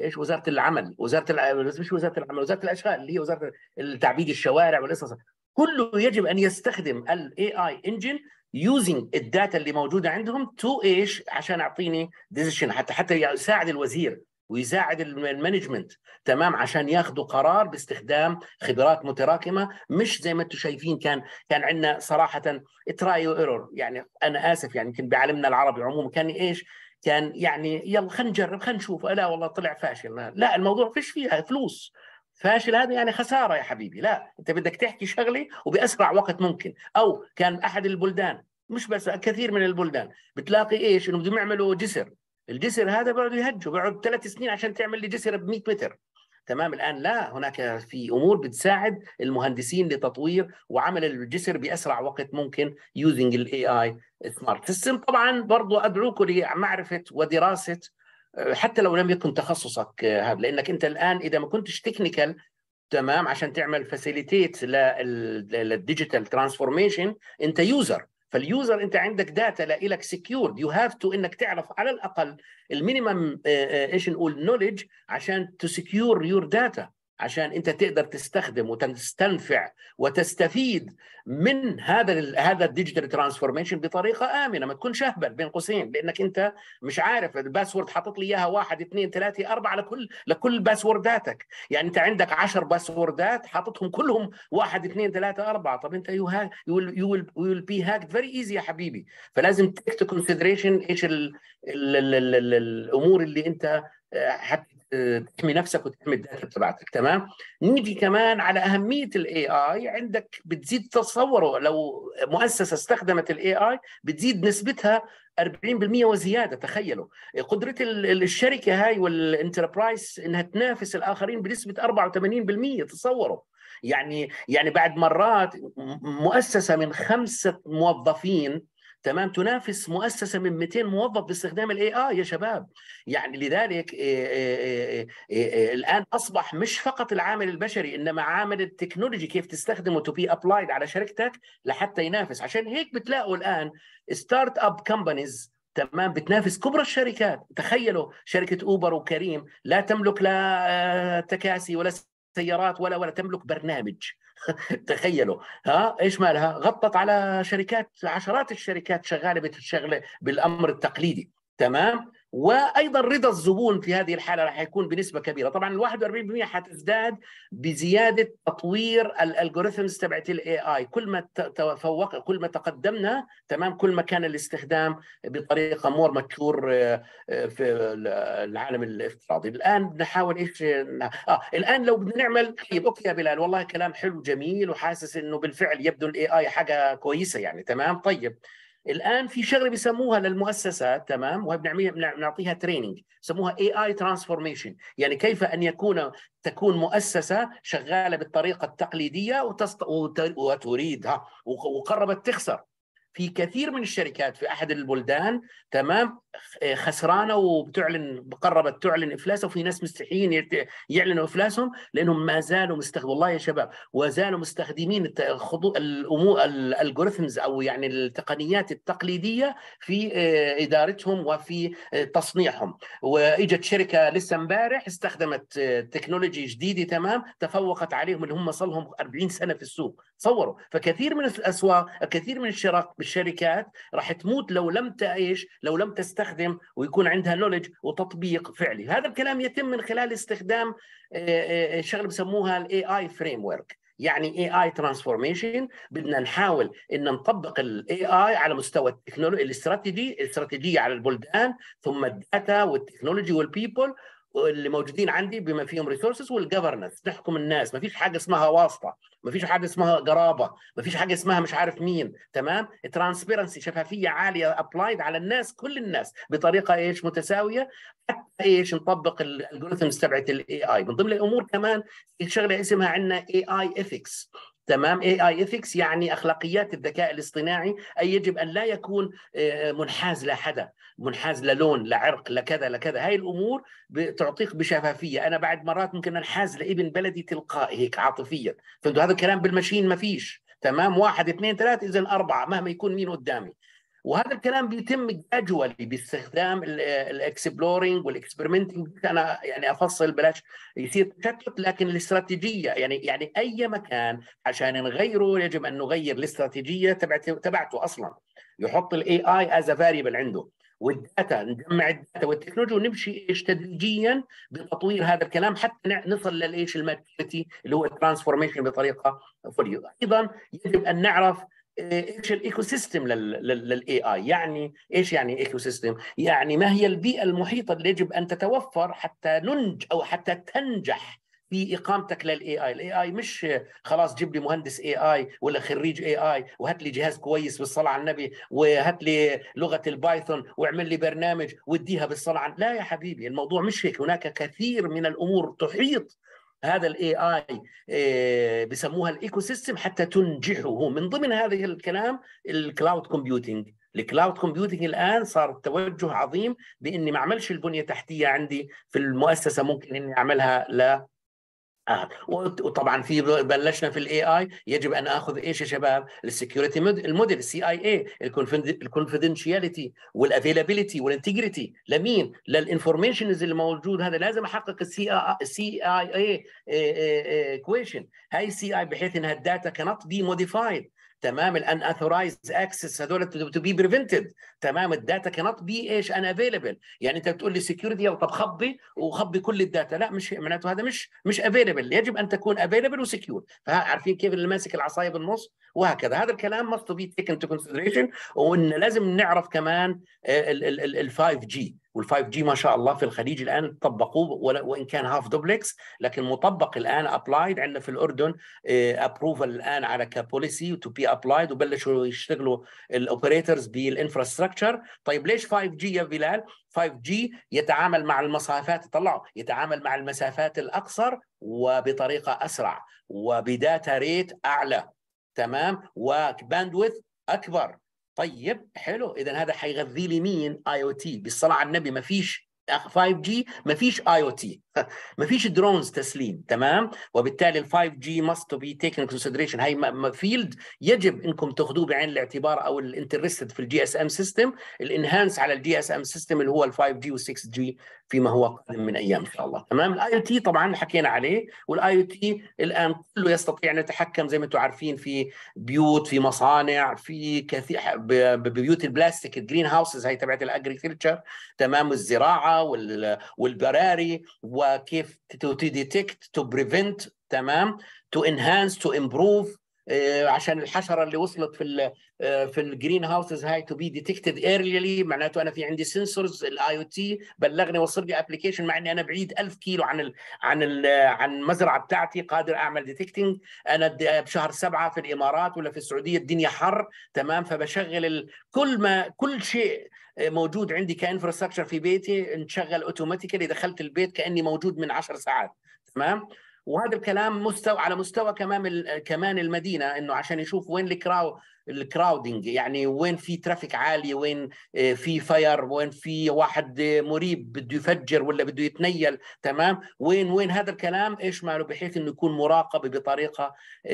ايش وزاره العمل وزاره مش وزاره العمل وزاره الاشغال اللي هي وزاره تعبيد الشوارع والقصص كله يجب ان يستخدم الاي اي انجن يوزنج الداتا اللي موجوده عندهم تو ايش عشان اعطيني ديزيشن حتى حتى يساعد الوزير ويساعد المانجمنت تمام عشان ياخذوا قرار باستخدام خبرات متراكمه مش زي ما انتم شايفين كان كان عندنا صراحه تراي ايرور يعني انا اسف يعني يمكن بعالمنا العربي عموما كان ايش كان يعني يلا خلينا نجرب خلينا نشوف لا والله طلع فاشل لا الموضوع فيش فيها فلوس فاشل هذا يعني خساره يا حبيبي لا انت بدك تحكي شغله وباسرع وقت ممكن او كان احد البلدان مش بس كثير من البلدان بتلاقي ايش انه بدهم يعملوا جسر الجسر هذا بيقعدوا يهجوا بعد ثلاث سنين عشان تعمل لي جسر ب 100 متر تمام الان لا هناك في امور بتساعد المهندسين لتطوير وعمل الجسر باسرع وقت ممكن يوزنج الاي اي سمارت سيستم طبعا برضو ادعوكم لمعرفه ودراسه حتى لو لم يكن تخصصك آه، هذا لانك انت الان اذا ما كنتش تكنيكال تمام عشان تعمل فاسيليتيت للديجيتال ترانسفورميشن انت يوزر فاليوزر انت عندك داتا لك سكيورد يو هاف تو انك تعرف على الاقل المينيمم آه، آه، ايش نقول نولج عشان تسكيور يور داتا عشان انت تقدر تستخدم وتستنفع وتستفيد من هذا هذا الديجيتال ترانسفورميشن بطريقه امنه ما تكونش اهبل بين قوسين لانك انت مش عارف الباسورد حاطط لي اياها واحد اثنين ثلاثه اربعه لكل لكل باسورداتك يعني انت عندك 10 باسوردات حاططهم كلهم واحد اثنين ثلاثه اربعه طب انت يو ويل بي هاكد فيري ايزي يا حبيبي فلازم تيك تو كونسيدريشن ايش الـ الـ الـ الامور اللي انت آه، تحمي نفسك وتحمي الداتا بتاعتك تمام نيجي كمان على اهميه الاي اي عندك بتزيد تصوره لو مؤسسه استخدمت الاي اي بتزيد نسبتها 40% وزياده تخيلوا قدره الشركه هاي والانتربرايز انها تنافس الاخرين بنسبه 84% تصوروا يعني يعني بعد مرات مؤسسه من خمسه موظفين تمام تنافس مؤسسه من 200 موظف باستخدام الاي اي يا شباب يعني لذلك آه، آه، آه، الان اصبح مش فقط العامل البشري انما عامل التكنولوجي كيف تستخدمه تو بي ابلايد على شركتك لحتى ينافس عشان هيك بتلاقوا الان ستارت اب كومبانيز تمام بتنافس كبرى الشركات تخيلوا شركه اوبر وكريم لا تملك لا تكاسي ولا سيارات ولا ولا تملك برنامج تخيلوا ها ايش مالها غطت على شركات عشرات الشركات شغاله بتشغل بالامر التقليدي تمام وايضا رضا الزبون في هذه الحاله راح يكون بنسبه كبيره طبعا ال 41% حتزداد بزياده تطوير الالجوريثمز تبعت الاي اي كل ما تفوق كل ما تقدمنا تمام كل ما كان الاستخدام بطريقه مور ماتشور آه، آه، في العالم الافتراضي الان نحاول ايش آه الان لو بدنا نعمل طيب اوكي يا بلال والله كلام حلو جميل وحاسس انه بالفعل يبدو الاي اي حاجه كويسه يعني تمام طيب الان في شغله بيسموها للمؤسسات تمام وهي بنعملها بنعطيها تريننج بسموها اي اي ترانسفورميشن يعني كيف ان يكون تكون مؤسسه شغاله بالطريقه التقليديه وتست... وتريد ها وقربت تخسر في كثير من الشركات في احد البلدان تمام خسرانه وبتعلن قربت تعلن افلاسها وفي ناس مستحيين يعلنوا افلاسهم لانهم ما زالوا مستخدمين والله يا شباب وزالوا مستخدمين الالجوريثمز او يعني التقنيات التقليديه في آه، ادارتهم وفي آه، تصنيعهم واجت شركه لسه امبارح استخدمت آه، تكنولوجي جديده تمام تفوقت عليهم اللي هم صار لهم 40 سنه في السوق تصوروا فكثير من الاسواق كثير من الشرق بالشركات راح تموت لو لم تعيش لو لم تستخدم ويكون عندها نولج وتطبيق فعلي هذا الكلام يتم من خلال استخدام آه، آه، آه، شغله بسموها الاي اي فريم ورك يعني اي اي ترانسفورميشن بدنا نحاول ان نطبق الاي اي على مستوى التكنولوجي الاستراتيجي الاستراتيجيه على البلدان ثم الداتا والتكنولوجي والبيبل اللي موجودين عندي بما فيهم ريسورسز والجفرنس تحكم الناس ما فيش حاجه اسمها واسطه ما فيش حاجه اسمها قرابه ما فيش حاجه اسمها مش عارف مين تمام ترانسبيرنسي شفافيه عاليه ابلايد على الناس كل الناس بطريقه ايش متساويه حتى ايش نطبق الالجوريثمز تبعت الاي اي من ضمن الامور كمان شغله اسمها عندنا اي اي ايثكس تمام اي اي ايثكس يعني اخلاقيات الذكاء الاصطناعي اي يجب ان لا يكون آه، منحاز لحدا منحاز للون لعرق لكذا لكذا هاي الامور تعطيك بشفافيه انا بعد مرات ممكن انحاز لابن بلدي تلقائي هيك عاطفيا فانتوا هذا الكلام بالماشين ما فيش تمام واحد اثنين ثلاثة إذا أربعة مهما يكون مين قدامي وهذا الكلام بيتم جدولي باستخدام الاكسبلورنج والاكسبيرمنتنج انا يعني افصل بلاش يصير تشتت لكن الاستراتيجيه يعني يعني اي مكان عشان نغيره يجب ان نغير الاستراتيجيه تبعته تبعته اصلا يحط الاي اي از فاريبل عنده والداتا نجمع الداتا والتكنولوجيا ونمشي ايش تدريجيا بتطوير هذا الكلام حتى نصل للايش الماتيريتي اللي هو الترانسفورميشن بطريقه فوليو ايضا يجب ان نعرف آه، ايش الايكو سيستم للاي اي يعني ايش يعني ايكو سيستم يعني ما هي البيئه المحيطه اللي يجب ان تتوفر حتى ننج او حتى تنجح في اقامتك للاي اي الاي اي مش خلاص جيب لي مهندس اي اي ولا خريج اي اي وهات لي جهاز كويس بالصلاه على النبي وهات لي لغه البايثون واعمل لي برنامج واديها بالصلاه على لا يا حبيبي الموضوع مش هيك هناك كثير من الامور تحيط هذا الاي اي آه، بيسموها الايكو سيستم حتى تنجحه من ضمن هذه الكلام الكلاود كومبيوتينج الكلاود كومبيوتينج الان صار توجه عظيم باني ما اعملش البنيه التحتيه عندي في المؤسسه ممكن اني اعملها لا آه. وطبعا في بلشنا في الاي اي يجب ان اخذ ايش يا شباب؟ السكيورتي الموديل السي اي اي الكونفيدنشياليتي والافيلابيلتي والانتجريتي لمين؟ للانفورميشنز اللي موجود هذا لازم احقق السي اي السي اي اي كويشن هاي السي اي بحيث انها الداتا كانت بي موديفايد تمام الان اثورايز اكسس هذول تو بي بريفنتد تمام الداتا كانت بي ايش ان افيلبل يعني انت بتقول لي سكيورتي يلا طب خبي وخبي كل الداتا لا مش معناته هذا مش مش افيلبل يجب ان تكون افيلبل وسكيور فعارفين كيف اللي ماسك العصايه بالنص وهكذا هذا الكلام مستو بي تيك into كونسيدريشن وان لازم نعرف كمان آه، ال 5 جي وال5 جي ما شاء الله في الخليج الان طبقوه وان كان هاف دوبلكس لكن مطبق الان ابلايد عندنا في الاردن ابروفل آه، الان على كبوليسي تو بي ابلايد وبلشوا يشتغلوا الاوبريتورز بالانفراستراكشر طيب ليش 5 جي يا بلال 5G يتعامل مع المسافات طلعوا يتعامل مع المسافات الأقصر وبطريقة أسرع وبداتا ريت أعلى تمام وباندويث أكبر طيب حلو اذا هذا حيغذي لي مين اي او تي بالصلاه على النبي ما فيش 5 جي ما فيش اي او تي ما فيش درونز تسليم تمام وبالتالي ال 5 جي ماست بي تيكن كونسيدريشن هاي فيلد يجب انكم تاخذوه بعين الاعتبار او الانترستد في الجي اس ام سيستم الانهانس على الجي اس ام سيستم اللي هو ال 5 جي وال 6 جي فيما هو قادم من ايام ان شاء الله تمام الاي او تي طبعا حكينا عليه والاي او تي الان كله يستطيع ان يتحكم زي ما انتم عارفين في بيوت في مصانع في كثير ببيوت البلاستيك الجرين هاوسز هي تبعت الاجريكلتشر تمام والزراعه والبراري و كيف تو ديتكت تو بريفنت تمام تو انهانس تو امبروف عشان الحشره اللي وصلت في الـ آه، في الجرين هاوسز هاي تو بي ديتكتد ايرلي معناته انا في عندي سنسورز الاي او تي بلغني وصل لي ابلكيشن مع اني انا بعيد 1000 كيلو عن الـ عن الـ عن المزرعه بتاعتي قادر اعمل ديتكتنج انا بشهر سبعه في الامارات ولا في السعوديه الدنيا حر تمام فبشغل كل ما كل شيء موجود عندي كانفراستراكشر في بيتي انشغل اوتوماتيكالي دخلت البيت كاني موجود من 10 ساعات تمام وهذا الكلام مستوى على مستوى كمان كمان المدينه انه عشان يشوف وين الكراو الكراودنج يعني وين في ترافيك عالي وين آه، في فاير وين في واحد مريب بده يفجر ولا بده يتنيل تمام وين وين هذا الكلام ايش ماله بحيث انه يكون مراقبه بطريقه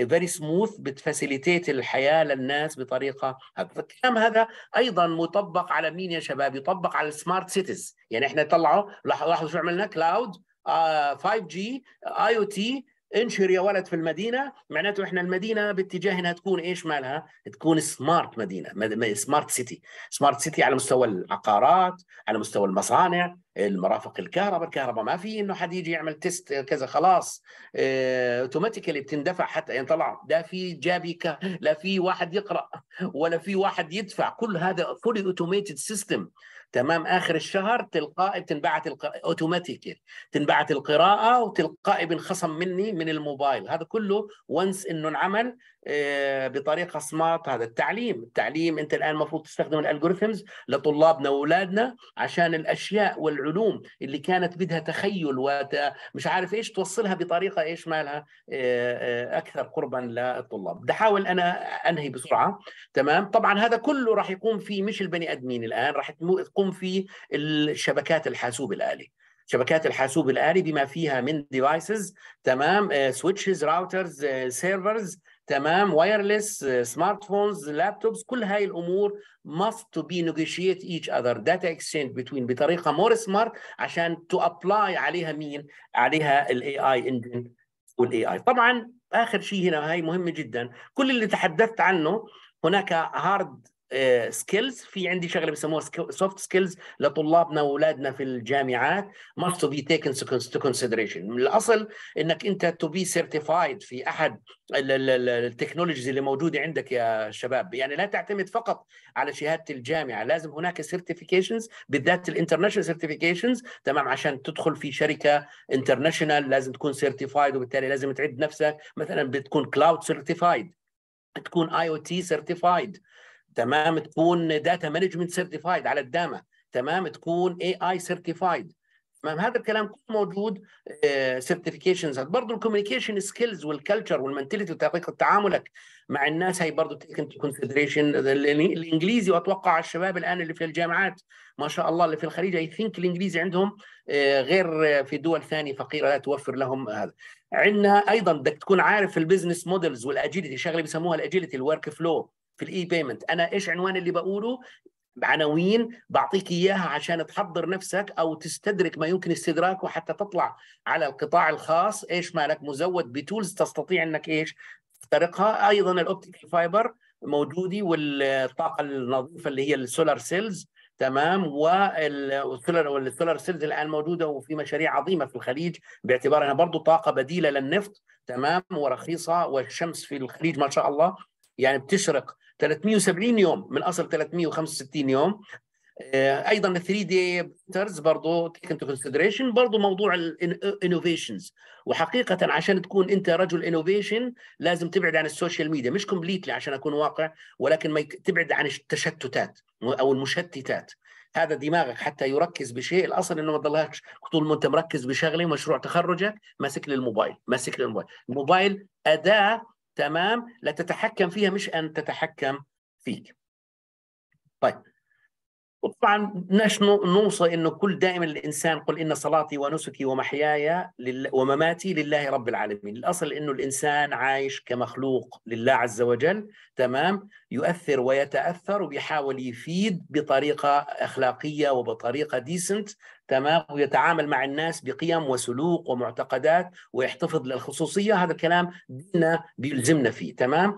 فيري آه، سموث بتفاسيليتيت الحياه للناس بطريقه الكلام فالكلام هذا ايضا مطبق على مين يا شباب يطبق على السمارت سيتيز يعني احنا طلعوا لاحظوا شو عملنا كلاود 5 آه، جي اي او تي انشر يا ولد في المدينه معناته احنا المدينه باتجاه انها تكون ايش مالها؟ تكون سمارت مدينه سمارت سيتي، سمارت سيتي على مستوى العقارات، على مستوى المصانع، المرافق الكهرباء، الكهرباء ما في انه حد يجي يعمل تيست كذا خلاص اوتوماتيكلي آه، بتندفع حتى يعني طلع لا في جابيكا، لا في واحد يقرا ولا في واحد يدفع، كل هذا فولي اوتوميتد سيستم تمام اخر الشهر تلقائي بتنبعت الق... اوتوماتيكلي تنبعت القراءه وتلقائي بنخصم مني من الموبايل هذا كله ونس انه انعمل آه، بطريقه سمارت هذا التعليم التعليم انت الان المفروض تستخدم الالجوريثمز لطلابنا واولادنا عشان الاشياء والعلوم اللي كانت بدها تخيل ومش عارف ايش توصلها بطريقه ايش مالها آه، آه، اكثر قربا للطلاب بدي احاول انا انهي بسرعه تمام طبعا هذا كله راح يقوم فيه مش البني ادمين الان راح تقوم تقوم فيه الشبكات الحاسوب الالي شبكات الحاسوب الالي بما فيها من ديفايسز تمام سويتشز راوترز سيرفرز تمام وايرلس سمارت فونز لابتوبس كل هاي الامور must to be negotiate each other data exchange between بطريقه مور سمارت عشان تو ابلاي عليها مين عليها الاي اي انجن والاي اي طبعا اخر شيء هنا هاي مهمه جدا كل اللي تحدثت عنه هناك هارد سكيلز آه، في عندي شغله بيسموها سوفت سكيلز لطلابنا واولادنا في الجامعات ماست تو بي تيكن تو كونسيدريشن من الاصل انك انت تو بي سيرتيفايد في احد التكنولوجيز اللي موجوده عندك يا شباب يعني لا تعتمد فقط على شهاده الجامعه لازم هناك سيرتيفيكيشنز بالذات الانترناشونال سيرتيفيكيشنز تمام عشان تدخل في شركه انترناشونال لازم تكون سيرتيفايد وبالتالي لازم تعد نفسك مثلا بتكون كلاود سيرتيفايد تكون اي او تي سيرتيفايد تمام تكون داتا مانجمنت سيرتيفايد على الداما تمام تكون اي اي سيرتيفايد تمام هذا الكلام كله موجود سيرتيفيكيشنز برضه الكوميونيكيشن سكيلز والكلتشر والمنتاليتي وطريقه تعاملك مع الناس هي برضه تيك انتو كونسيدريشن الانجليزي واتوقع الشباب الان اللي في الجامعات ما شاء الله اللي في الخليج اي ثينك الانجليزي عندهم آه، غير في دول ثانيه فقيره لا توفر لهم هذا عندنا ايضا بدك تكون عارف البزنس مودلز والاجيلتي شغله بيسموها الاجيلتي الورك فلو في الاي بيمنت انا ايش عنوان اللي بقوله عناوين بعطيك اياها عشان تحضر نفسك او تستدرك ما يمكن استدراكه حتى تطلع على القطاع الخاص ايش مالك مزود بتولز تستطيع انك ايش تخترقها ايضا الاوبتيك فايبر موجوده والطاقه النظيفه اللي هي السولار سيلز تمام والسولار والسولار سيلز الان موجوده وفي مشاريع عظيمه في الخليج باعتبارها برضه طاقه بديله للنفط تمام ورخيصه والشمس في الخليج ما شاء الله يعني بتشرق 370 يوم من اصل 365 يوم آه، ايضا 3 دي برينترز برضه تيك انتو كونسيدريشن برضه موضوع الانوفيشنز وحقيقه عشان تكون انت رجل انوفيشن لازم تبعد عن السوشيال ميديا مش كومبليتلي عشان اكون واقع ولكن ما تبعد عن التشتتات او المشتتات هذا دماغك حتى يركز بشيء الاصل انه ما تضلهاش طول ما انت مركز بشغله مشروع تخرجك ماسك للموبايل ماسك للموبايل الموبايل اداه تمام لا تتحكم فيها مش ان تتحكم فيك طيب وطبعا بدناش نوصي انه كل دائما الانسان قل ان صلاتي ونسكي ومحياي ومماتي لله رب العالمين، الاصل انه الانسان عايش كمخلوق لله عز وجل، تمام؟ يؤثر ويتاثر وبيحاول يفيد بطريقه اخلاقيه وبطريقه ديسنت تمام ويتعامل مع الناس بقيم وسلوك ومعتقدات ويحتفظ للخصوصيه هذا الكلام ديننا بيلزمنا فيه تمام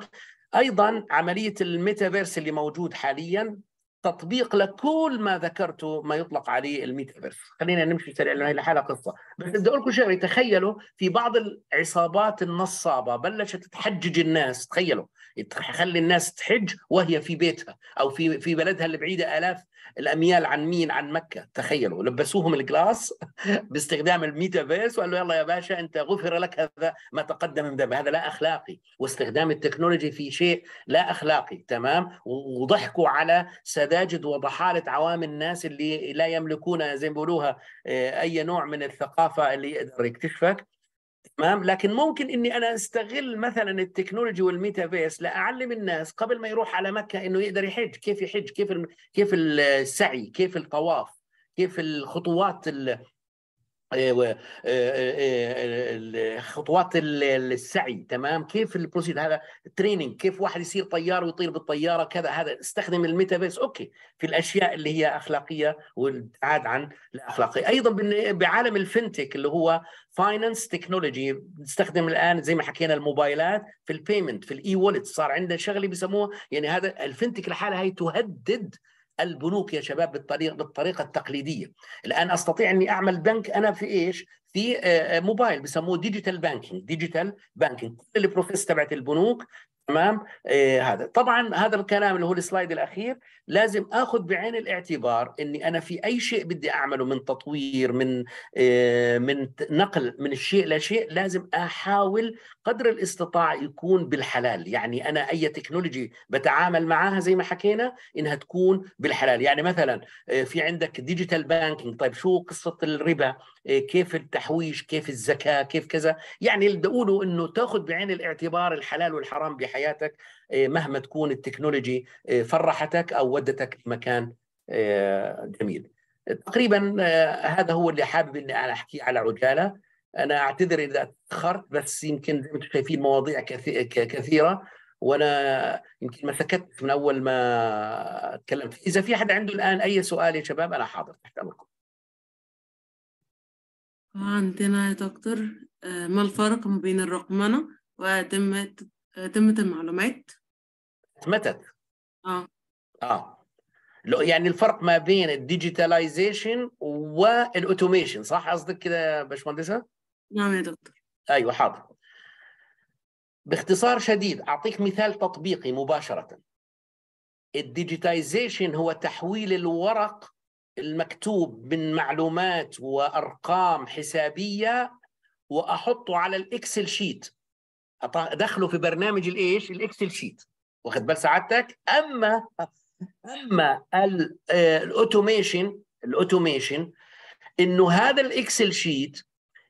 ايضا عمليه الميتافيرس اللي موجود حاليا تطبيق لكل ما ذكرته ما يطلق عليه الميتافيرس خلينا نمشي سريع لانه هي لحالها قصه بس بدي اقول لكم شغله تخيلوا في بعض العصابات النصابه بلشت تحجج الناس تخيلوا تخلي الناس تحج وهي في بيتها او في في بلدها اللي بعيده الاف الاميال عن مين عن مكه تخيلوا لبسوهم الجلاس باستخدام الميتافيرس وقالوا يلا يا باشا انت غفر لك هذا ما تقدم من ذنب هذا لا اخلاقي واستخدام التكنولوجي في شيء لا اخلاقي تمام وضحكوا على سذاجد وضحاله عوام الناس اللي لا يملكون زي ما بيقولوها آه، اي نوع من الثقافه اللي يقدر يكتشفك تمام لكن ممكن اني انا استغل مثلا التكنولوجي والميتافيرس لاعلم الناس قبل ما يروح على مكه انه يقدر يحج كيف يحج كيف كيف السعي كيف الطواف كيف الخطوات أيوة، آه، آه، آه، خطوات السعي تمام كيف البروسيد هذا تريننج كيف واحد يصير طيار ويطير بالطياره كذا هذا استخدم الميتافيرس اوكي في الاشياء اللي هي اخلاقيه والابتعاد عن الاخلاقيه ايضا بعالم الفنتك اللي هو فاينانس تكنولوجي نستخدم الان زي ما حكينا الموبايلات في البيمنت في الاي e صار عندنا شغله بيسموها يعني هذا الفنتك لحالها هي تهدد البنوك يا شباب بالطريق بالطريقه التقليديه الان استطيع اني اعمل بنك انا في ايش في آه، آه، موبايل بسموه ديجيتال بانكينج ديجيتال بانكينج كل البروسيس تبعت البنوك تمام إيه هذا طبعا هذا الكلام اللي هو السلايد الاخير لازم اخذ بعين الاعتبار اني انا في اي شيء بدي اعمله من تطوير من إيه من نقل من الشيء لشيء لازم احاول قدر الاستطاع يكون بالحلال يعني انا اي تكنولوجي بتعامل معاها زي ما حكينا انها تكون بالحلال يعني مثلا إيه، في عندك ديجيتال بانكينج طيب شو قصه الربا إيه، كيف التحويش كيف الزكاه كيف كذا يعني اللي بقوله انه تاخذ بعين الاعتبار الحلال والحرام بحلال حياتك آه، مهما تكون التكنولوجي آه، فرحتك او ودتك مكان آه، جميل تقريبا هذا هو اللي حابب اني انا احكيه على عجاله انا اعتذر اذا اتاخرت بس يمكن زي ما انتم شايفين مواضيع كثيره وانا يمكن ما سكت من اول ما تكلمت اذا في حد عنده الان اي سؤال يا شباب انا حاضر تحت امركم عندنا يا دكتور ما الفرق بين الرقمنه وتم تمت المعلومات تمتت اه اه يعني الفرق ما بين الديجيتاليزيشن والاوتوميشن صح قصدك كده يا باشمهندسه؟ نعم يا دكتور ايوه حاضر باختصار شديد اعطيك مثال تطبيقي مباشره الديجيتاليزيشن هو تحويل الورق المكتوب من معلومات وارقام حسابيه واحطه على الاكسل شيت ادخله في برنامج الايش الاكسل شيت واخد بال سعادتك اما اما آه، الاوتوميشن الاوتوميشن انه هذا الاكسل شيت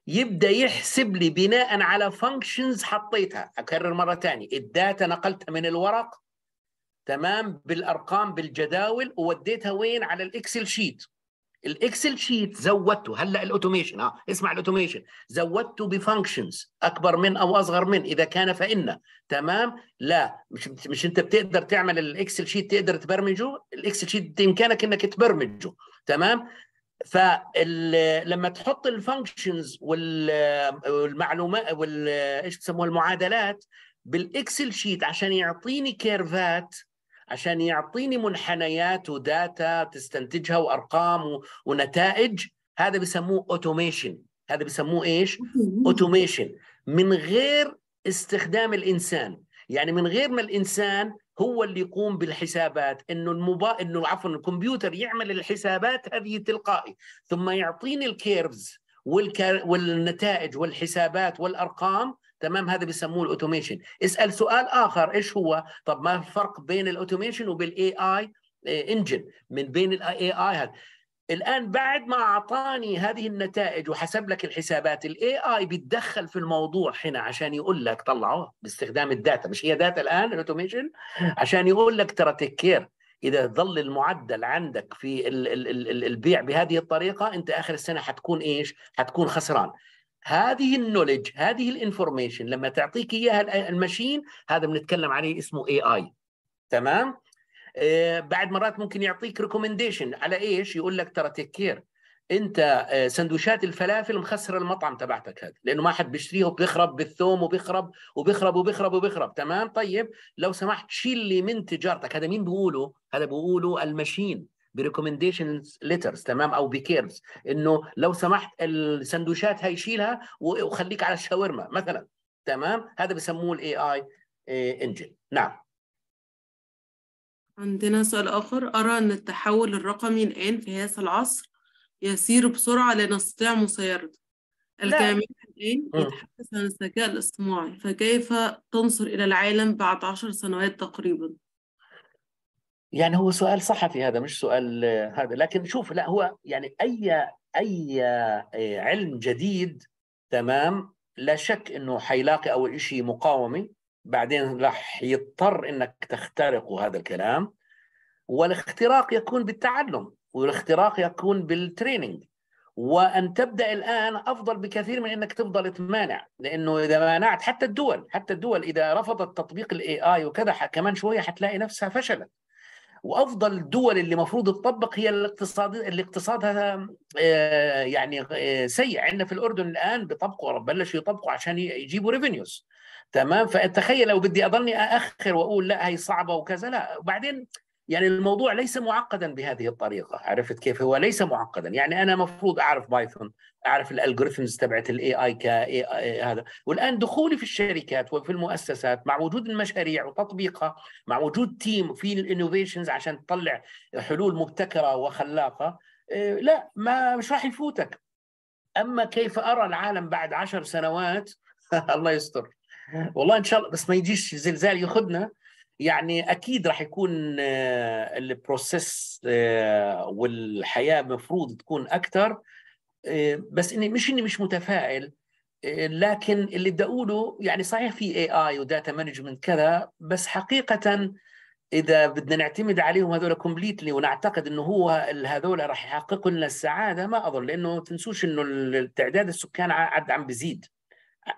يبدا يحسب لي بناء على فانكشنز حطيتها اكرر مره ثانيه الداتا نقلتها من الورق تمام بالارقام بالجداول ووديتها وين على الاكسل شيت الاكسل شيت زودته هلا الاوتوميشن اه اسمع الاوتوميشن زودته بفانكشنز اكبر من او اصغر من اذا كان فان تمام لا مش مش انت بتقدر تعمل الاكسل شيت تقدر تبرمجه الاكسل شيت بامكانك انك تبرمجه تمام فلما تحط الفانكشنز والمعلومات وال ايش بسموها المعادلات بالاكسل شيت عشان يعطيني كيرفات عشان يعطيني منحنيات وداتا تستنتجها وارقام ونتائج هذا بسموه اوتوميشن هذا بسموه ايش اوتوميشن من غير استخدام الانسان يعني من غير ما الانسان هو اللي يقوم بالحسابات انه الموبا انه عفوا الكمبيوتر يعمل الحسابات هذه تلقائي ثم يعطيني الكيرفز والكار... والنتائج والحسابات والارقام تمام هذا بيسموه الاوتوميشن اسال سؤال اخر ايش هو طب ما الفرق بين الاوتوميشن وبالاي اي انجن من بين الاي اي هذا الان بعد ما اعطاني هذه النتائج وحسب لك الحسابات الاي اي بيتدخل في الموضوع هنا عشان يقول لك طلعوا باستخدام الداتا مش هي داتا الان الاوتوميشن عشان يقول لك ترى تيك كير اذا ظل المعدل عندك في البيع بهذه الطريقه انت اخر السنه حتكون ايش؟ حتكون خسران هذه النولج هذه الانفورميشن لما تعطيك اياها المشين هذا بنتكلم عليه اسمه اي اي تمام آه، بعد مرات ممكن يعطيك ريكومنديشن على ايش يقول لك ترى تيك كير انت آه، سندويشات الفلافل مخسره المطعم تبعتك هذا لانه ما حد بيشتريه وبيخرب بالثوم وبيخرب وبيخرب وبيخرب وبيخرب تمام طيب لو سمحت شيل لي من تجارتك هذا مين بيقوله هذا بيقوله المشين بريكومنديشن ليترز تمام او بكيرز انه لو سمحت هاي شيلها وخليك على الشاورما مثلا تمام هذا بسموه الاي اي انجن نعم عندنا سؤال آخر أرى أن التحول الرقمي الآن في هذا العصر يسير بسرعة لا نستطيع مسايرته الكاميرا الآن يتحدث عن الذكاء الاصطناعي فكيف تنظر إلى العالم بعد عشر سنوات تقريبا؟ يعني هو سؤال صحفي هذا مش سؤال آه، هذا لكن شوف لا هو يعني اي اي آه، علم جديد تمام لا شك انه حيلاقي اول شيء مقاومه بعدين راح يضطر انك تخترقه هذا الكلام والاختراق يكون بالتعلم والاختراق يكون بالتريننج وان تبدا الان افضل بكثير من انك تفضل تمانع لانه اذا مانعت حتى الدول حتى الدول اذا رفضت تطبيق الاي اي وكذا كمان شويه حتلاقي نفسها فشلت وافضل الدول اللي المفروض تطبق هي الاقتصاد اللي اقتصادها آه، يعني آه، سيء عندنا في الاردن الان بيطبقوا بلشوا يطبقوا عشان يجيبوا ريفينيوز تمام فتخيل لو بدي اضلني اخر واقول لا هي صعبه وكذا لا وبعدين يعني الموضوع ليس معقدا بهذه الطريقه عرفت كيف هو ليس معقدا يعني انا مفروض اعرف بايثون اعرف الألغوريثمز تبعت الاي اي ك هذا والان دخولي في الشركات وفي المؤسسات مع وجود المشاريع وتطبيقها مع وجود تيم في الانوفيشنز عشان تطلع حلول مبتكره وخلاقه آه، لا ما مش راح يفوتك اما كيف ارى العالم بعد عشر سنوات الله يستر والله ان شاء الله بس ما يجيش زلزال ياخذنا يعني اكيد راح يكون آه، البروسيس آه، والحياه مفروض تكون اكثر آه، بس اني مش اني مش متفائل لكن اللي بدي اقوله يعني صحيح في اي اي وداتا مانجمنت كذا بس حقيقه اذا بدنا نعتمد عليهم هذول كومبليتلي ونعتقد انه هو هذول راح يحققوا لنا السعاده ما اظن لانه تنسوش انه تعداد السكان عاد عم بزيد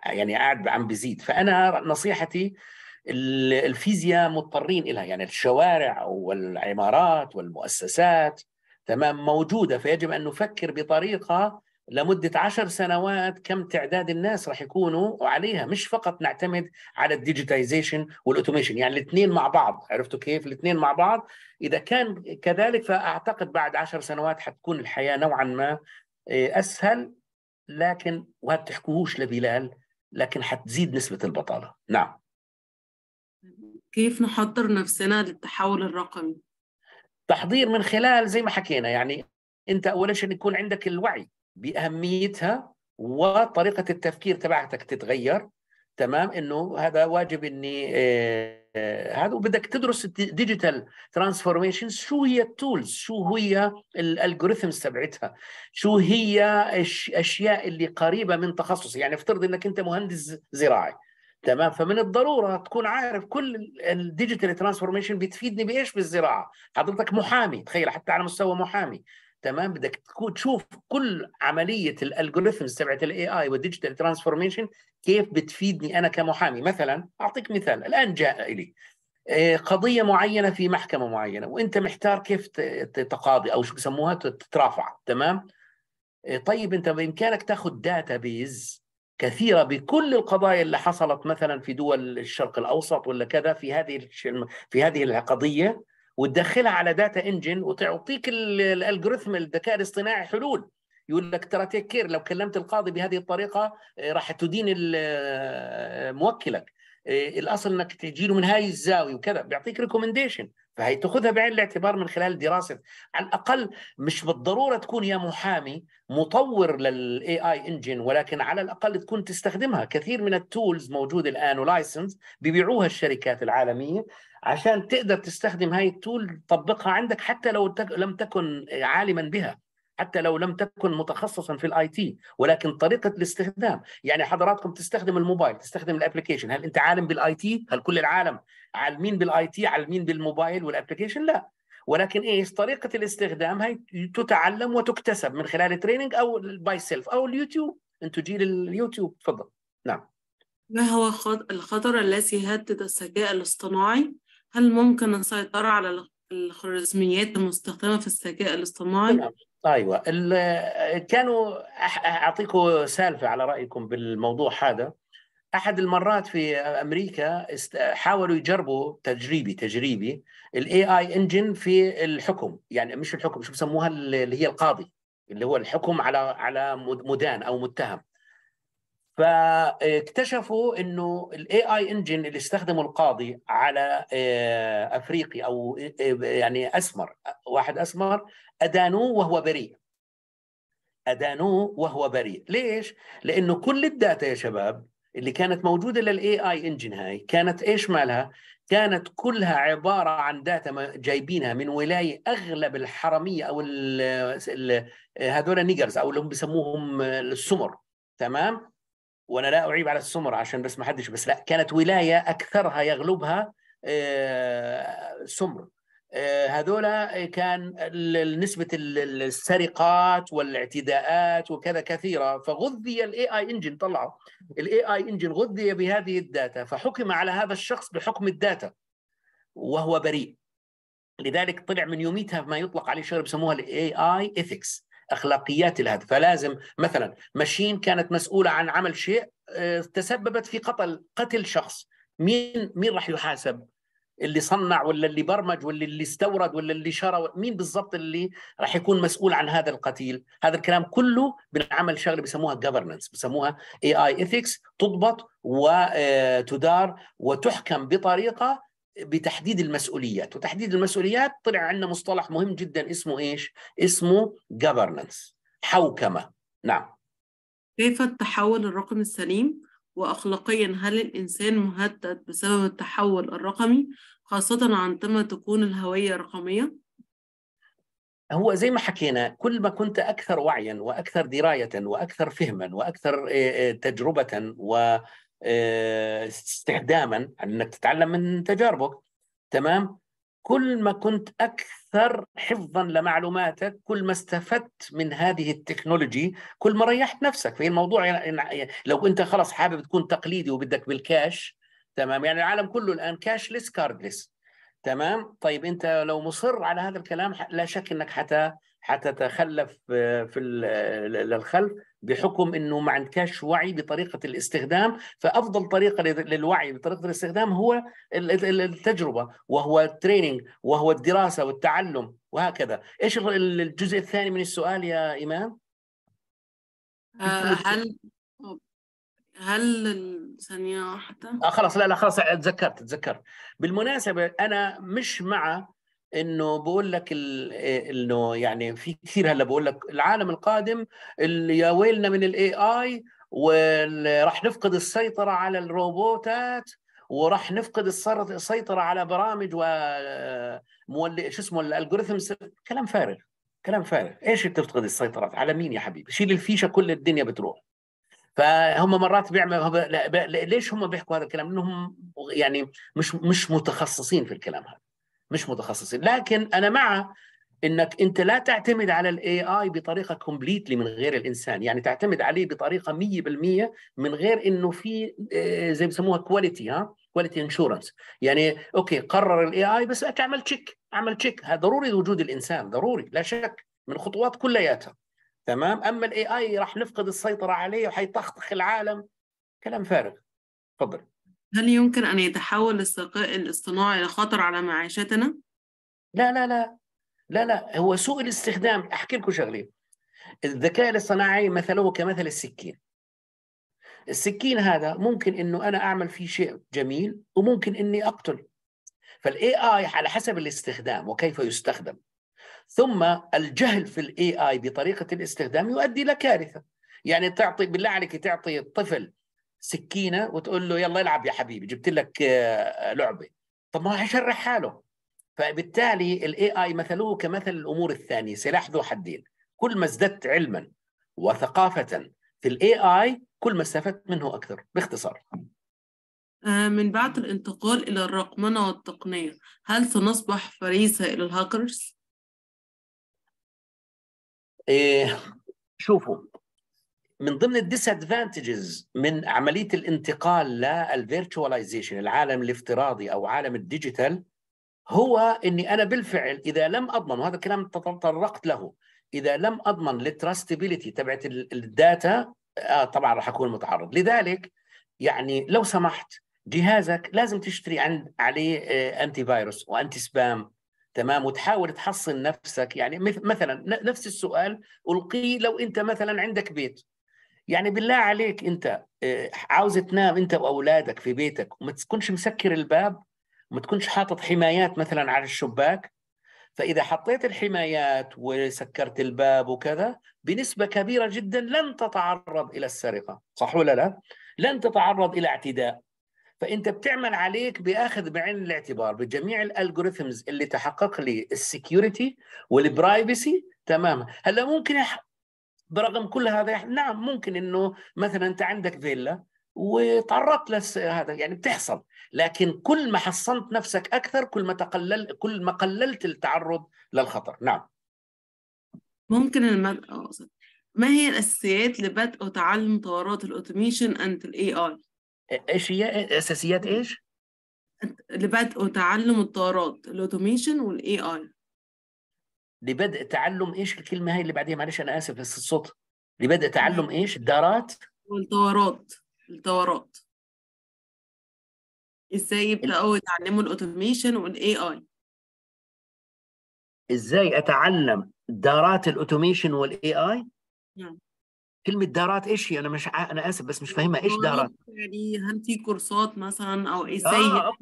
يعني قاعد عم بزيد فانا نصيحتي الفيزياء مضطرين لها يعني الشوارع والعمارات والمؤسسات تمام موجودة فيجب أن نفكر بطريقة لمدة عشر سنوات كم تعداد الناس راح يكونوا عليها مش فقط نعتمد على الديجيتايزيشن والأوتوميشن يعني الاثنين مع بعض عرفتوا كيف الاثنين مع بعض إذا كان كذلك فأعتقد بعد عشر سنوات حتكون الحياة نوعا ما آه، أسهل لكن وهذا تحكوهوش لبلال لكن حتزيد نسبة البطالة نعم كيف نحضر نفسنا للتحول الرقمي تحضير من خلال زي ما حكينا يعني انت اول شيء يكون عندك الوعي باهميتها وطريقه التفكير تبعتك تتغير تمام انه هذا واجب اني آه، هذا وبدك تدرس الديجيتال ترانسفورميشن شو هي التولز شو هي الالجوريثمز تبعتها شو هي الاشياء اللي قريبه من تخصصي يعني افترض انك انت مهندس زراعي تمام فمن الضروره تكون عارف كل الديجيتال ترانسفورميشن بتفيدني بايش بالزراعه حضرتك محامي تخيل حتى على مستوى محامي تمام بدك تكون تشوف كل عمليه الالجوريثمز تبعت الاي اي والديجيتال ترانسفورميشن كيف بتفيدني انا كمحامي مثلا اعطيك مثال الان جاء الي آه، قضيه معينه في محكمه معينه وانت محتار كيف تقاضي او شو بسموها تترافع تمام آه، طيب انت بامكانك تاخذ داتا بيز كثيرة بكل القضايا اللي حصلت مثلا في دول الشرق الأوسط ولا كذا في هذه في هذه القضية وتدخلها على داتا انجن وتعطيك الالجوريثم الذكاء الاصطناعي حلول يقول لك ترى تيك كير لو كلمت القاضي بهذه الطريقه آه، راح تدين آه، موكلك إيه، الاصل انك تجي له من هاي الزاويه وكذا بيعطيك ريكومنديشن فهي تاخذها بعين الاعتبار من خلال دراسه على الاقل مش بالضروره تكون يا محامي مطور للاي اي انجن ولكن على الاقل تكون تستخدمها كثير من التولز موجوده الان ولايسنس بيبيعوها الشركات العالميه عشان تقدر تستخدم هاي التول تطبقها عندك حتى لو لم تكن عالما بها حتى لو لم تكن متخصصا في الاي تي ولكن طريقه الاستخدام يعني حضراتكم تستخدم الموبايل تستخدم الابلكيشن هل انت عالم بالاي تي هل كل العالم عالمين بالاي تي عالمين بالموبايل والابلكيشن لا ولكن ايش طريقه الاستخدام هي تتعلم وتكتسب من خلال تريننج او باي سيلف او اليوتيوب انتوا جيل اليوتيوب تفضل نعم ما هو الخطر الذي يهدد الذكاء الاصطناعي هل ممكن السيطره على الخوارزميات المستخدمه في الذكاء الاصطناعي نعم. ايوه كانوا اعطيكم سالفه على رايكم بالموضوع هذا احد المرات في امريكا حاولوا يجربوا تجريبي تجريبي الاي اي انجن في الحكم يعني مش الحكم شو بسموها اللي هي القاضي اللي هو الحكم على على مدان او متهم فاكتشفوا انه الاي اي انجن اللي استخدمه القاضي على آه، افريقي او آه، يعني اسمر واحد اسمر ادانوه وهو بريء ادانوه وهو بريء ليش لانه كل الداتا يا شباب اللي كانت موجوده للاي اي انجن هاي كانت ايش مالها كانت كلها عباره عن داتا جايبينها من ولايه اغلب الحرميه او هذول النيجرز او اللي هم بيسموهم آه، السمر تمام وانا لا اعيب على السمر عشان بس ما حدش بس لا كانت ولايه اكثرها يغلبها آه، سمر آه، هذولا آه، كان نسبة السرقات والاعتداءات وكذا كثيرة فغذي الاي اي انجن طلعوا الاي اي انجن غذي بهذه الداتا فحكم على هذا الشخص بحكم الداتا وهو بريء لذلك طلع من يوميتها ما يطلق عليه شغله بيسموها الاي اي ايثكس اخلاقيات الهدف فلازم مثلا ماشين كانت مسؤوله عن عمل شيء آه، تسببت في قتل قتل شخص مين مين راح يحاسب اللي صنع ولا اللي برمج ولا اللي استورد ولا اللي شرى مين بالضبط اللي راح يكون مسؤول عن هذا القتيل هذا الكلام كله بنعمل شغله بيسموها جفرنس بيسموها اي اي ايثكس تضبط وتدار آه، وتحكم بطريقه بتحديد المسؤوليات وتحديد المسؤوليات طلع عندنا مصطلح مهم جدا اسمه ايش اسمه governance حوكمه نعم كيف التحول الرقمي السليم واخلاقيا هل الانسان مهدد بسبب التحول الرقمي خاصه عندما تكون الهويه رقميه هو زي ما حكينا كل ما كنت اكثر وعيا واكثر درايه واكثر فهما واكثر آه، آه، تجربه و آه، استخداما انك تتعلم من تجاربك تمام كل ما كنت اكثر حفظا لمعلوماتك كل ما استفدت من هذه التكنولوجي كل ما ريحت نفسك في الموضوع يعني, يعني،, يعني لو انت خلاص حابب تكون تقليدي وبدك بالكاش تمام يعني العالم كله الان كاشلس كاردلس تمام طيب انت لو مصر على هذا الكلام لا شك انك حتى حتتخلف آه، في آه، للخلف بحكم انه ما عندكش وعي بطريقه الاستخدام فافضل طريقه للوعي بطريقه الاستخدام هو التجربه وهو التريننج وهو الدراسه والتعلم وهكذا ايش الجزء الثاني من السؤال يا ايمان آه، هل هل ثانية واحدة؟ آه خلاص لا لا خلاص اتذكرت اتذكرت بالمناسبة أنا مش مع انه بقول لك انه يعني في كثير هلا بقول لك العالم القادم اللي يا ويلنا من الاي اي وراح نفقد السيطره على الروبوتات وراح نفقد السيطره على برامج و شو اسمه الالجوريثمز كلام فارغ كلام فارغ ايش بتفقد السيطره على مين يا حبيبي شيل الفيشه كل الدنيا بتروح فهم مرات بيعملوا ليش هم بيحكوا هذا الكلام لانهم يعني مش مش متخصصين في الكلام هذا مش متخصصين لكن انا مع انك انت لا تعتمد على الاي اي بطريقه كومبليتلي من غير الانسان يعني تعتمد عليه بطريقه 100% من غير انه في آه، زي بيسموها كواليتي ها كواليتي انشورنس يعني اوكي قرر الاي اي بس اعمل تشيك اعمل تشيك هذا ضروري وجود الانسان ضروري لا شك من خطوات كلياتها تمام اما الاي اي راح نفقد السيطره عليه وحيطخطخ العالم كلام فارغ تفضل هل يمكن أن يتحول الذكاء الاصطناعي لخطر على معيشتنا؟ لا لا لا لا لا هو سوء الاستخدام أحكي لكم شغلة الذكاء الاصطناعي مثله كمثل السكين السكين هذا ممكن انه انا اعمل فيه شيء جميل وممكن اني اقتل فالاي اي على حسب الاستخدام وكيف يستخدم ثم الجهل في الاي اي بطريقه الاستخدام يؤدي الى كارثه يعني تعطي بالله عليك تعطي الطفل سكينه وتقول له يلا العب يا حبيبي جبت لك آه، لعبه طب ما راح يشرح حاله فبالتالي الاي اي مثلوه كمثل الامور الثانيه سلاح ذو حدين كل ما ازددت علما وثقافه في الاي اي كل ما استفدت منه اكثر باختصار آه، من بعد الانتقال إلى الرقمنة والتقنية هل سنصبح فريسة إلى الهاكرز؟ إيه شوفوا من ضمن ادفانتجز من عمليه الانتقال للفيرتشواليزيشن العالم الافتراضي او عالم الديجيتال هو اني انا بالفعل اذا لم اضمن وهذا الكلام تطرقت له اذا لم اضمن التراستبيليتي تبعت الداتا آه طبعا راح اكون متعرض لذلك يعني لو سمحت جهازك لازم تشتري عند عليه انتي فيروس وانتي سبام تمام وتحاول تحصن نفسك يعني مثلا نفس السؤال القيه لو انت مثلا عندك بيت يعني بالله عليك انت آه، عاوز تنام انت واولادك في بيتك وما تكونش مسكر الباب وما تكونش حاطط حمايات مثلا على الشباك فاذا حطيت الحمايات وسكرت الباب وكذا بنسبه كبيره جدا لن تتعرض الى السرقه صح ولا لا لن تتعرض الى اعتداء فانت بتعمل عليك باخذ بعين الاعتبار بجميع الالجوريثمز اللي تحقق لي السكيورتي والبرايفسي تماما هلا ممكن برغم كل هذا نعم ممكن انه مثلا انت عندك فيلا وتعرضت لس هذا يعني بتحصل لكن كل ما حصنت نفسك اكثر كل ما تقلل كل ما قللت التعرض للخطر نعم ممكن المد... ما هي الاساسيات لبدء وتعلم طورات الاوتوميشن انت الاي اي ايش هي اساسيات ايش لبدء وتعلم الطورات الاوتوميشن والاي اي لبدء تعلم ايش الكلمه هاي اللي بعديها معلش انا اسف بس الصوت لبدء تعلم ايش الدارات والثورات الثورات ازاي يبداوا يتعلموا الاوتوميشن والاي اي ازاي اتعلم دارات الاوتوميشن والاي اي نعم كلمه دارات ايش هي انا مش ع... انا اسف بس مش فاهمها ايش دارات يعني هل في كورسات مثلا او ازاي آه,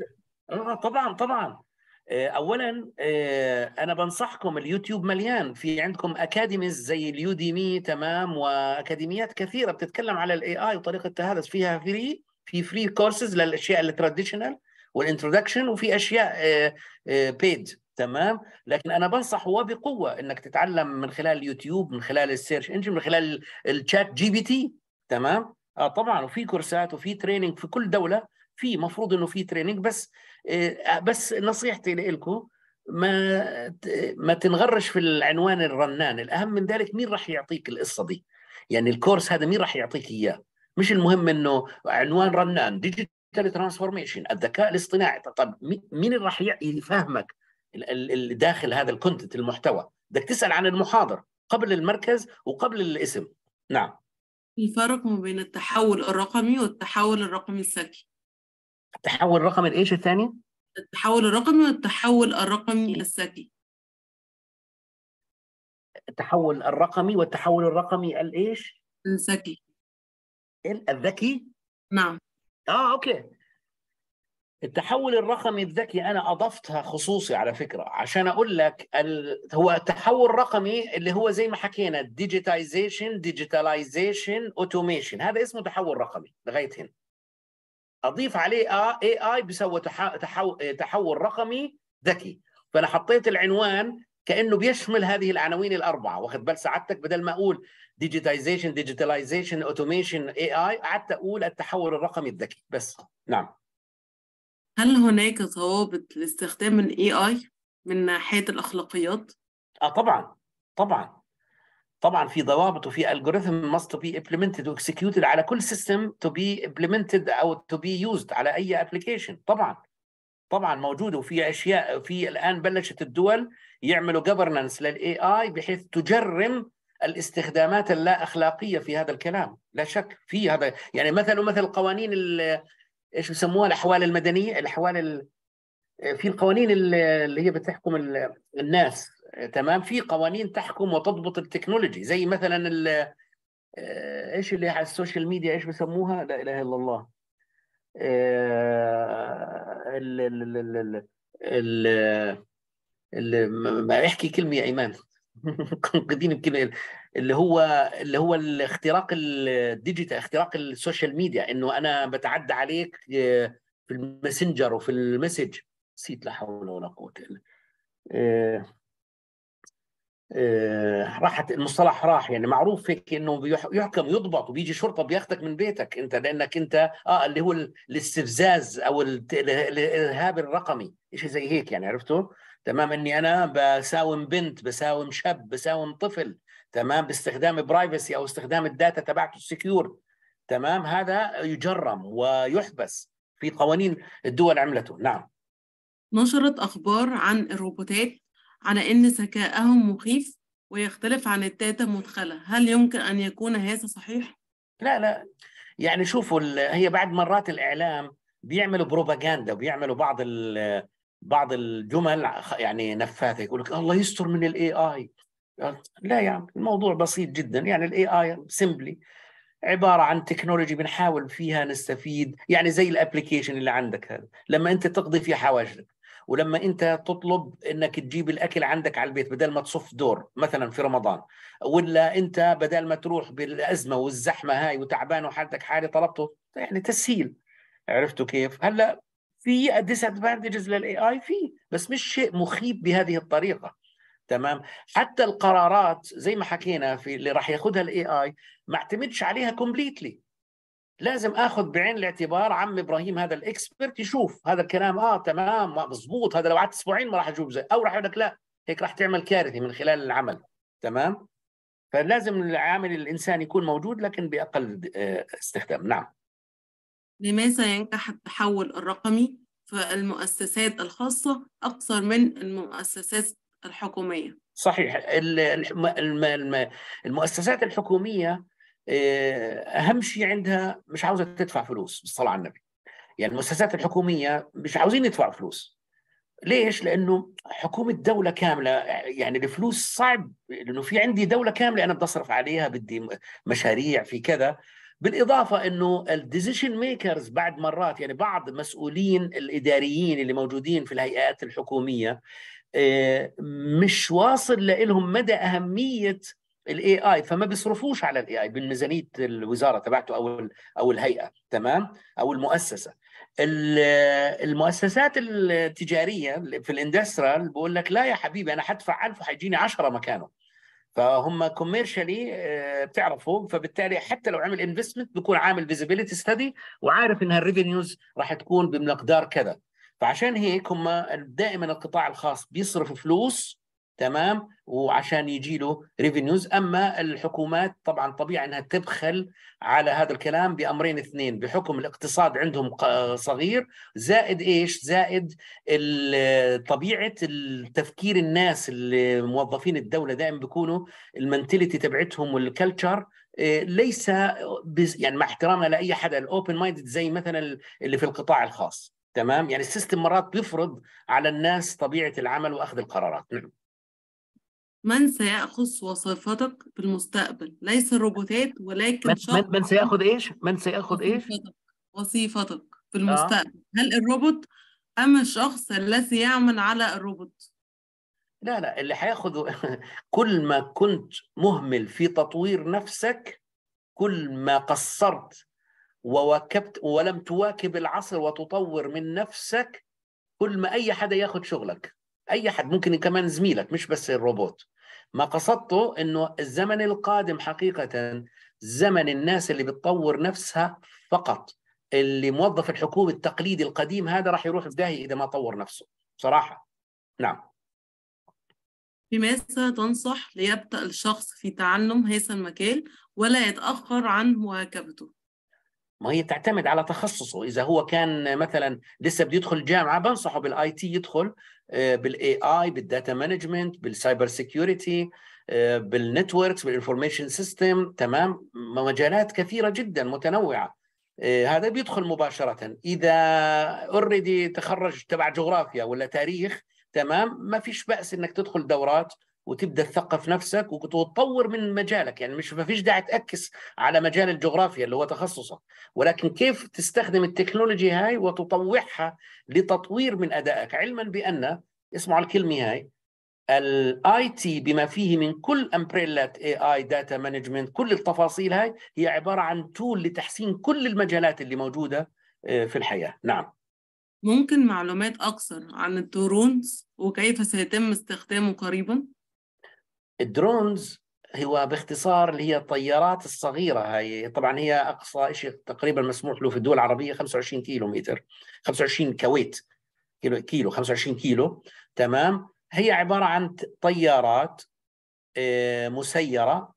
اه طبعا طبعا آه، اولا آه، انا بنصحكم اليوتيوب مليان في عندكم اكاديميز زي اليوديمي تمام واكاديميات كثيره بتتكلم على الاي اي وطريقه التهرس فيها فري في فري كورسز للاشياء التراديشنال والانترودكشن وفي اشياء بيد آه، تمام لكن انا بنصح وبقوه انك تتعلم من خلال اليوتيوب من خلال السيرش انجن من خلال الشات جي بي تي تمام اه طبعا وفي كورسات وفي تريننج في كل دوله في مفروض انه في تريننج بس إيه، بس نصيحتي لكم ما ما تنغرش في العنوان الرنان الاهم من ذلك مين راح يعطيك القصه دي يعني الكورس هذا مين راح يعطيك اياه مش المهم انه عنوان رنان ديجيتال ترانسفورميشن الذكاء الاصطناعي طب مين اللي راح يفهمك داخل هذا الكونتنت المحتوى بدك تسال عن المحاضر قبل المركز وقبل الاسم نعم الفرق ما بين التحول الرقمي والتحول الرقمي الذكي التحول الرقمي الايش الثاني؟ التحول الرقمي والتحول الرقمي الذكي التحول الرقمي والتحول الرقمي الايش؟ الذكي الذكي؟ نعم اه اوكي التحول الرقمي الذكي انا اضفتها خصوصي على فكره عشان اقول لك ال... هو التحول الرقمي اللي هو زي ما حكينا ديجيتايزيشن ديجيتاليزيشن اوتوميشن هذا اسمه تحول رقمي لغايه هنا اضيف عليه اي اي بيسوي تحول رقمي ذكي فانا حطيت العنوان كانه بيشمل هذه العناوين الاربعه واخد بال سعادتك بدل ما اقول ديجيتايزيشن ديجيتاليزيشن اوتوميشن اي اي قعدت اقول التحول الرقمي الذكي بس نعم هل هناك ضوابط لاستخدام الاي اي من ناحيه الاخلاقيات؟ اه طبعا طبعا طبعا في ضوابط وفي الجوريثم ماست تو بي امبلمنتد واكسكيوتد على كل سيستم تو بي امبلمنتد او تو بي يوزد على اي ابلكيشن طبعا طبعا موجوده وفي اشياء في الان بلشت الدول يعملوا جفرننس للاي اي بحيث تجرم الاستخدامات اللا اخلاقيه في هذا الكلام لا شك في هذا يعني مثلا مثل قوانين ايش يسموها الاحوال المدنيه الاحوال في القوانين اللي هي بتحكم الناس تمام في قوانين تحكم وتضبط التكنولوجي زي مثلا آه، ايش اللي على السوشيال ميديا ايش بسموها لا اله الا الله آه، ال ال ال ما احكي كلمه يا ايمان قديم يمكن اللي هو اللي هو الاختراق الديجيتال اختراق السوشيال ميديا انه انا بتعدى عليك آه، في الماسنجر وفي المسج نسيت لا حول ولا قوه الا آه،, آه راحت المصطلح راح يعني معروف هيك انه يحكم يضبط وبيجي شرطه بياخذك من بيتك انت لانك انت اه اللي هو الاستفزاز او الارهاب الرقمي شيء زي هيك يعني عرفته تمام اني انا بساوم بنت بساوم شاب بساوم طفل تمام باستخدام برايفسي او استخدام الداتا تبعته السكيور تمام هذا يجرم ويحبس في قوانين الدول عملته نعم نشرت أخبار عن الروبوتات على إن ذكائهم مخيف ويختلف عن التاتا المدخلة هل يمكن أن يكون هذا صحيح؟ لا لا يعني شوفوا هي بعد مرات الإعلام بيعملوا بروباغندا وبيعملوا بعض بعض الجمل يعني نفاثه يقول لك الله يستر من الاي اي لا يا يعني الموضوع بسيط جدا يعني الاي اي سيمبلي عباره عن تكنولوجي بنحاول فيها نستفيد يعني زي الابلكيشن اللي عندك هذا لما انت تقضي في حواجزك ولما انت تطلب انك تجيب الاكل عندك على البيت بدل ما تصف دور مثلا في رمضان ولا انت بدل ما تروح بالازمه والزحمه هاي وتعبان وحالتك حالي طلبته يعني تسهيل عرفتوا كيف؟ هلا في ادفانتجز للاي اي في بس مش شيء مخيف بهذه الطريقه تمام حتى القرارات زي ما حكينا في اللي راح ياخذها الاي اي ما اعتمدش عليها كومبليتلي لازم اخذ بعين الاعتبار عم ابراهيم هذا الاكسبرت يشوف هذا الكلام اه تمام مضبوط هذا لو قعدت اسبوعين ما راح اجوب زي او راح يقول لك لا هيك راح تعمل كارثه من خلال العمل تمام فلازم العامل الانسان يكون موجود لكن باقل آه، استخدام نعم لماذا ينجح التحول الرقمي في المؤسسات الخاصه اكثر من المؤسسات الحكوميه صحيح المؤسسات الحكوميه آه، اهم شيء عندها مش عاوزه تدفع فلوس بالصلاه على النبي يعني المؤسسات الحكوميه مش عاوزين يدفعوا فلوس ليش؟ لانه حكومه دوله كامله يعني الفلوس صعب لانه في عندي دوله كامله انا بدي اصرف عليها بدي مشاريع في كذا بالاضافه انه الديسيشن ميكرز بعد مرات يعني بعض مسؤولين الاداريين اللي موجودين في الهيئات الحكوميه آه، مش واصل لهم مدى اهميه الاي اي فما بيصرفوش على الاي اي بالميزانيه الوزاره تبعته او او الهيئه تمام او المؤسسه المؤسسات التجاريه في الاندستريال بقول لك لا يا حبيبي انا حدفع 1000 حيجيني 10 مكانه فهم كوميرشالي آه، بتعرفوا فبالتالي حتى لو عمل انفستمنت بيكون عامل فيزيبيليتي ستدي وعارف ان الريفينيوز راح تكون بمقدار كذا فعشان هيك هم دائما القطاع الخاص بيصرف فلوس تمام وعشان يجي له ريفينيوز اما الحكومات طبعا طبيعي انها تبخل على هذا الكلام بامرين اثنين بحكم الاقتصاد عندهم صغير زائد ايش زائد طبيعه التفكير الناس اللي موظفين الدوله دائما بيكونوا المنتاليتي تبعتهم والكلتشر إيه، ليس يعني مع احترامنا لاي حدا الاوبن مايند زي مثلا اللي في القطاع الخاص تمام يعني السيستم مرات بيفرض على الناس طبيعه العمل واخذ القرارات نعم من سيأخذ وظيفتك المستقبل؟ ليس الروبوتات ولكن من, شخص من سيأخذ إيش؟ من سيأخذ إيش؟ وظيفتك في آه. المستقبل آه. هل الروبوت أم الشخص الذي يعمل على الروبوت؟ لا لا اللي هياخده كل ما كنت مهمل في تطوير نفسك كل ما قصرت وواكبت ولم تواكب العصر وتطور من نفسك كل ما اي حدا ياخذ شغلك اي حد ممكن كمان زميلك مش بس الروبوت ما قصدته انه الزمن القادم حقيقه زمن الناس اللي بتطور نفسها فقط اللي موظف الحكومه التقليدي القديم هذا راح يروح في داهيه اذا ما طور نفسه بصراحه نعم بماذا تنصح ليبدأ الشخص في تعلم هذا المجال ولا يتأخر عن مواكبته؟ ما هي تعتمد على تخصصه اذا هو كان مثلا لسه بده يدخل الجامعه بنصحه بالاي تي يدخل آه، بالاي اي بالداتا مانجمنت بالسايبر سيكيورتي آه، بالنتوركس بالانفورميشن سيستم تمام مجالات كثيره جدا متنوعه آه، هذا بيدخل مباشره اذا اوريدي تخرج تبع جغرافيا ولا تاريخ تمام ما فيش باس انك تدخل دورات وتبدا تثقف نفسك وتطور من مجالك يعني مش ما فيش داعي تاكس على مجال الجغرافيا اللي هو تخصصك ولكن كيف تستخدم التكنولوجيا هاي وتطوعها لتطوير من ادائك علما بان اسمعوا الكلمه هاي الاي تي بما فيه من كل امبريلات اي اي داتا مانجمنت كل التفاصيل هاي هي عباره عن تول لتحسين كل المجالات اللي موجوده آه، في الحياه نعم ممكن معلومات اكثر عن الدرونز وكيف سيتم استخدامه قريبا الدرونز هو باختصار اللي هي الطيارات الصغيره هاي طبعا هي اقصى شيء تقريبا مسموح له في الدول العربيه 25 كيلو متر 25 كويت كيلو كيلو 25 كيلو تمام هي عباره عن طيارات آه، مسيره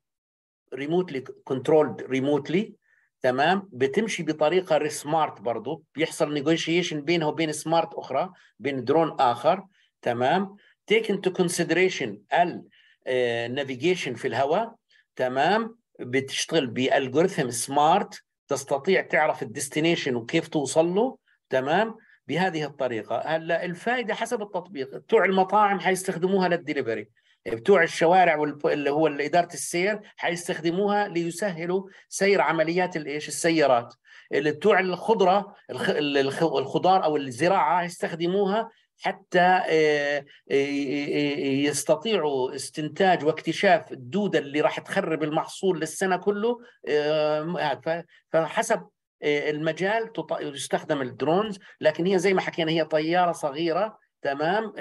ريموتلي كنترولد ريموتلي تمام بتمشي بطريقه سمارت برضه بيحصل نيغوشيشن بينها وبين سمارت اخرى بين درون اخر تمام تيك انتو كونسيدريشن ال نافيجيشن آه، في الهواء تمام بتشتغل بالجوريثم سمارت تستطيع تعرف الديستنيشن وكيف توصل له تمام بهذه الطريقه هلا الفائده حسب التطبيق بتوع المطاعم حيستخدموها للدليفري بتوع الشوارع اللي هو اداره السير حيستخدموها ليسهلوا سير عمليات الايش السيارات اللي بتوع الخضره الخضار او الزراعه يستخدموها حتى آه، آه، آه، يستطيعوا استنتاج واكتشاف الدودة اللي راح تخرب المحصول للسنة كله فحسب المجال يستخدم الدرونز لكن هي زي ما حكينا هي طيارة صغيرة تمام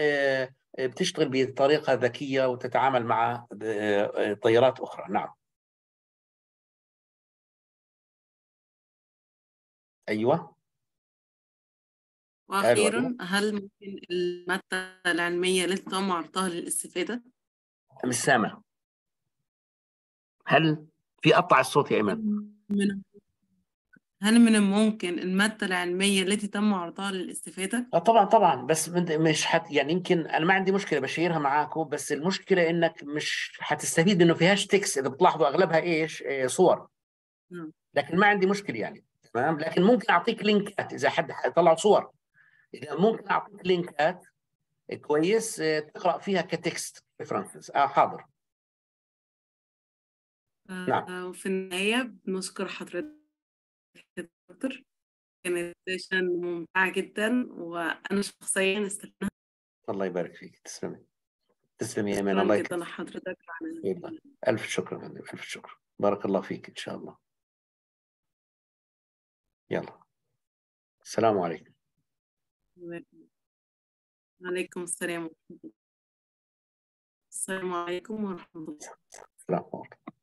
بتشتغل بطريقة ذكية وتتعامل مع طيارات أخرى نعم أيوه وأخيرا هل ممكن المادة العلمية اللي أنت تم عرضها للاستفادة؟ مش سامع هل في قطع الصوت يا ايمن؟ من هل من الممكن المادة العلمية التي تم عرضها للاستفادة؟ اه طبعا طبعا بس مش حت يعني يمكن انا ما عندي مشكله بشيرها معاكم بس المشكله انك مش حتستفيد انه فيهاش تكس اذا بتلاحظوا اغلبها ايش إيه صور نعم. لكن ما عندي مشكله يعني تمام لكن ممكن اعطيك لينكات اذا حد طلع صور اذا ممكن اعطيك لينكات كويس آه، تقرا فيها كتكست ريفرنسز اه حاضر آه، نعم آه، وفي النهاية بنشكر حضرتك دكتور كانت ممتعة جدا وأنا شخصيا استفدت الله يبارك فيك تسلمي تسلمي يا أمين الله يكرمك فيك لحضرتك إيه، ألف شكر يا ألف شكر بارك الله فيك إن شاء الله يلا السلام عليكم عليكم السلام ورحمة الله السلام عليكم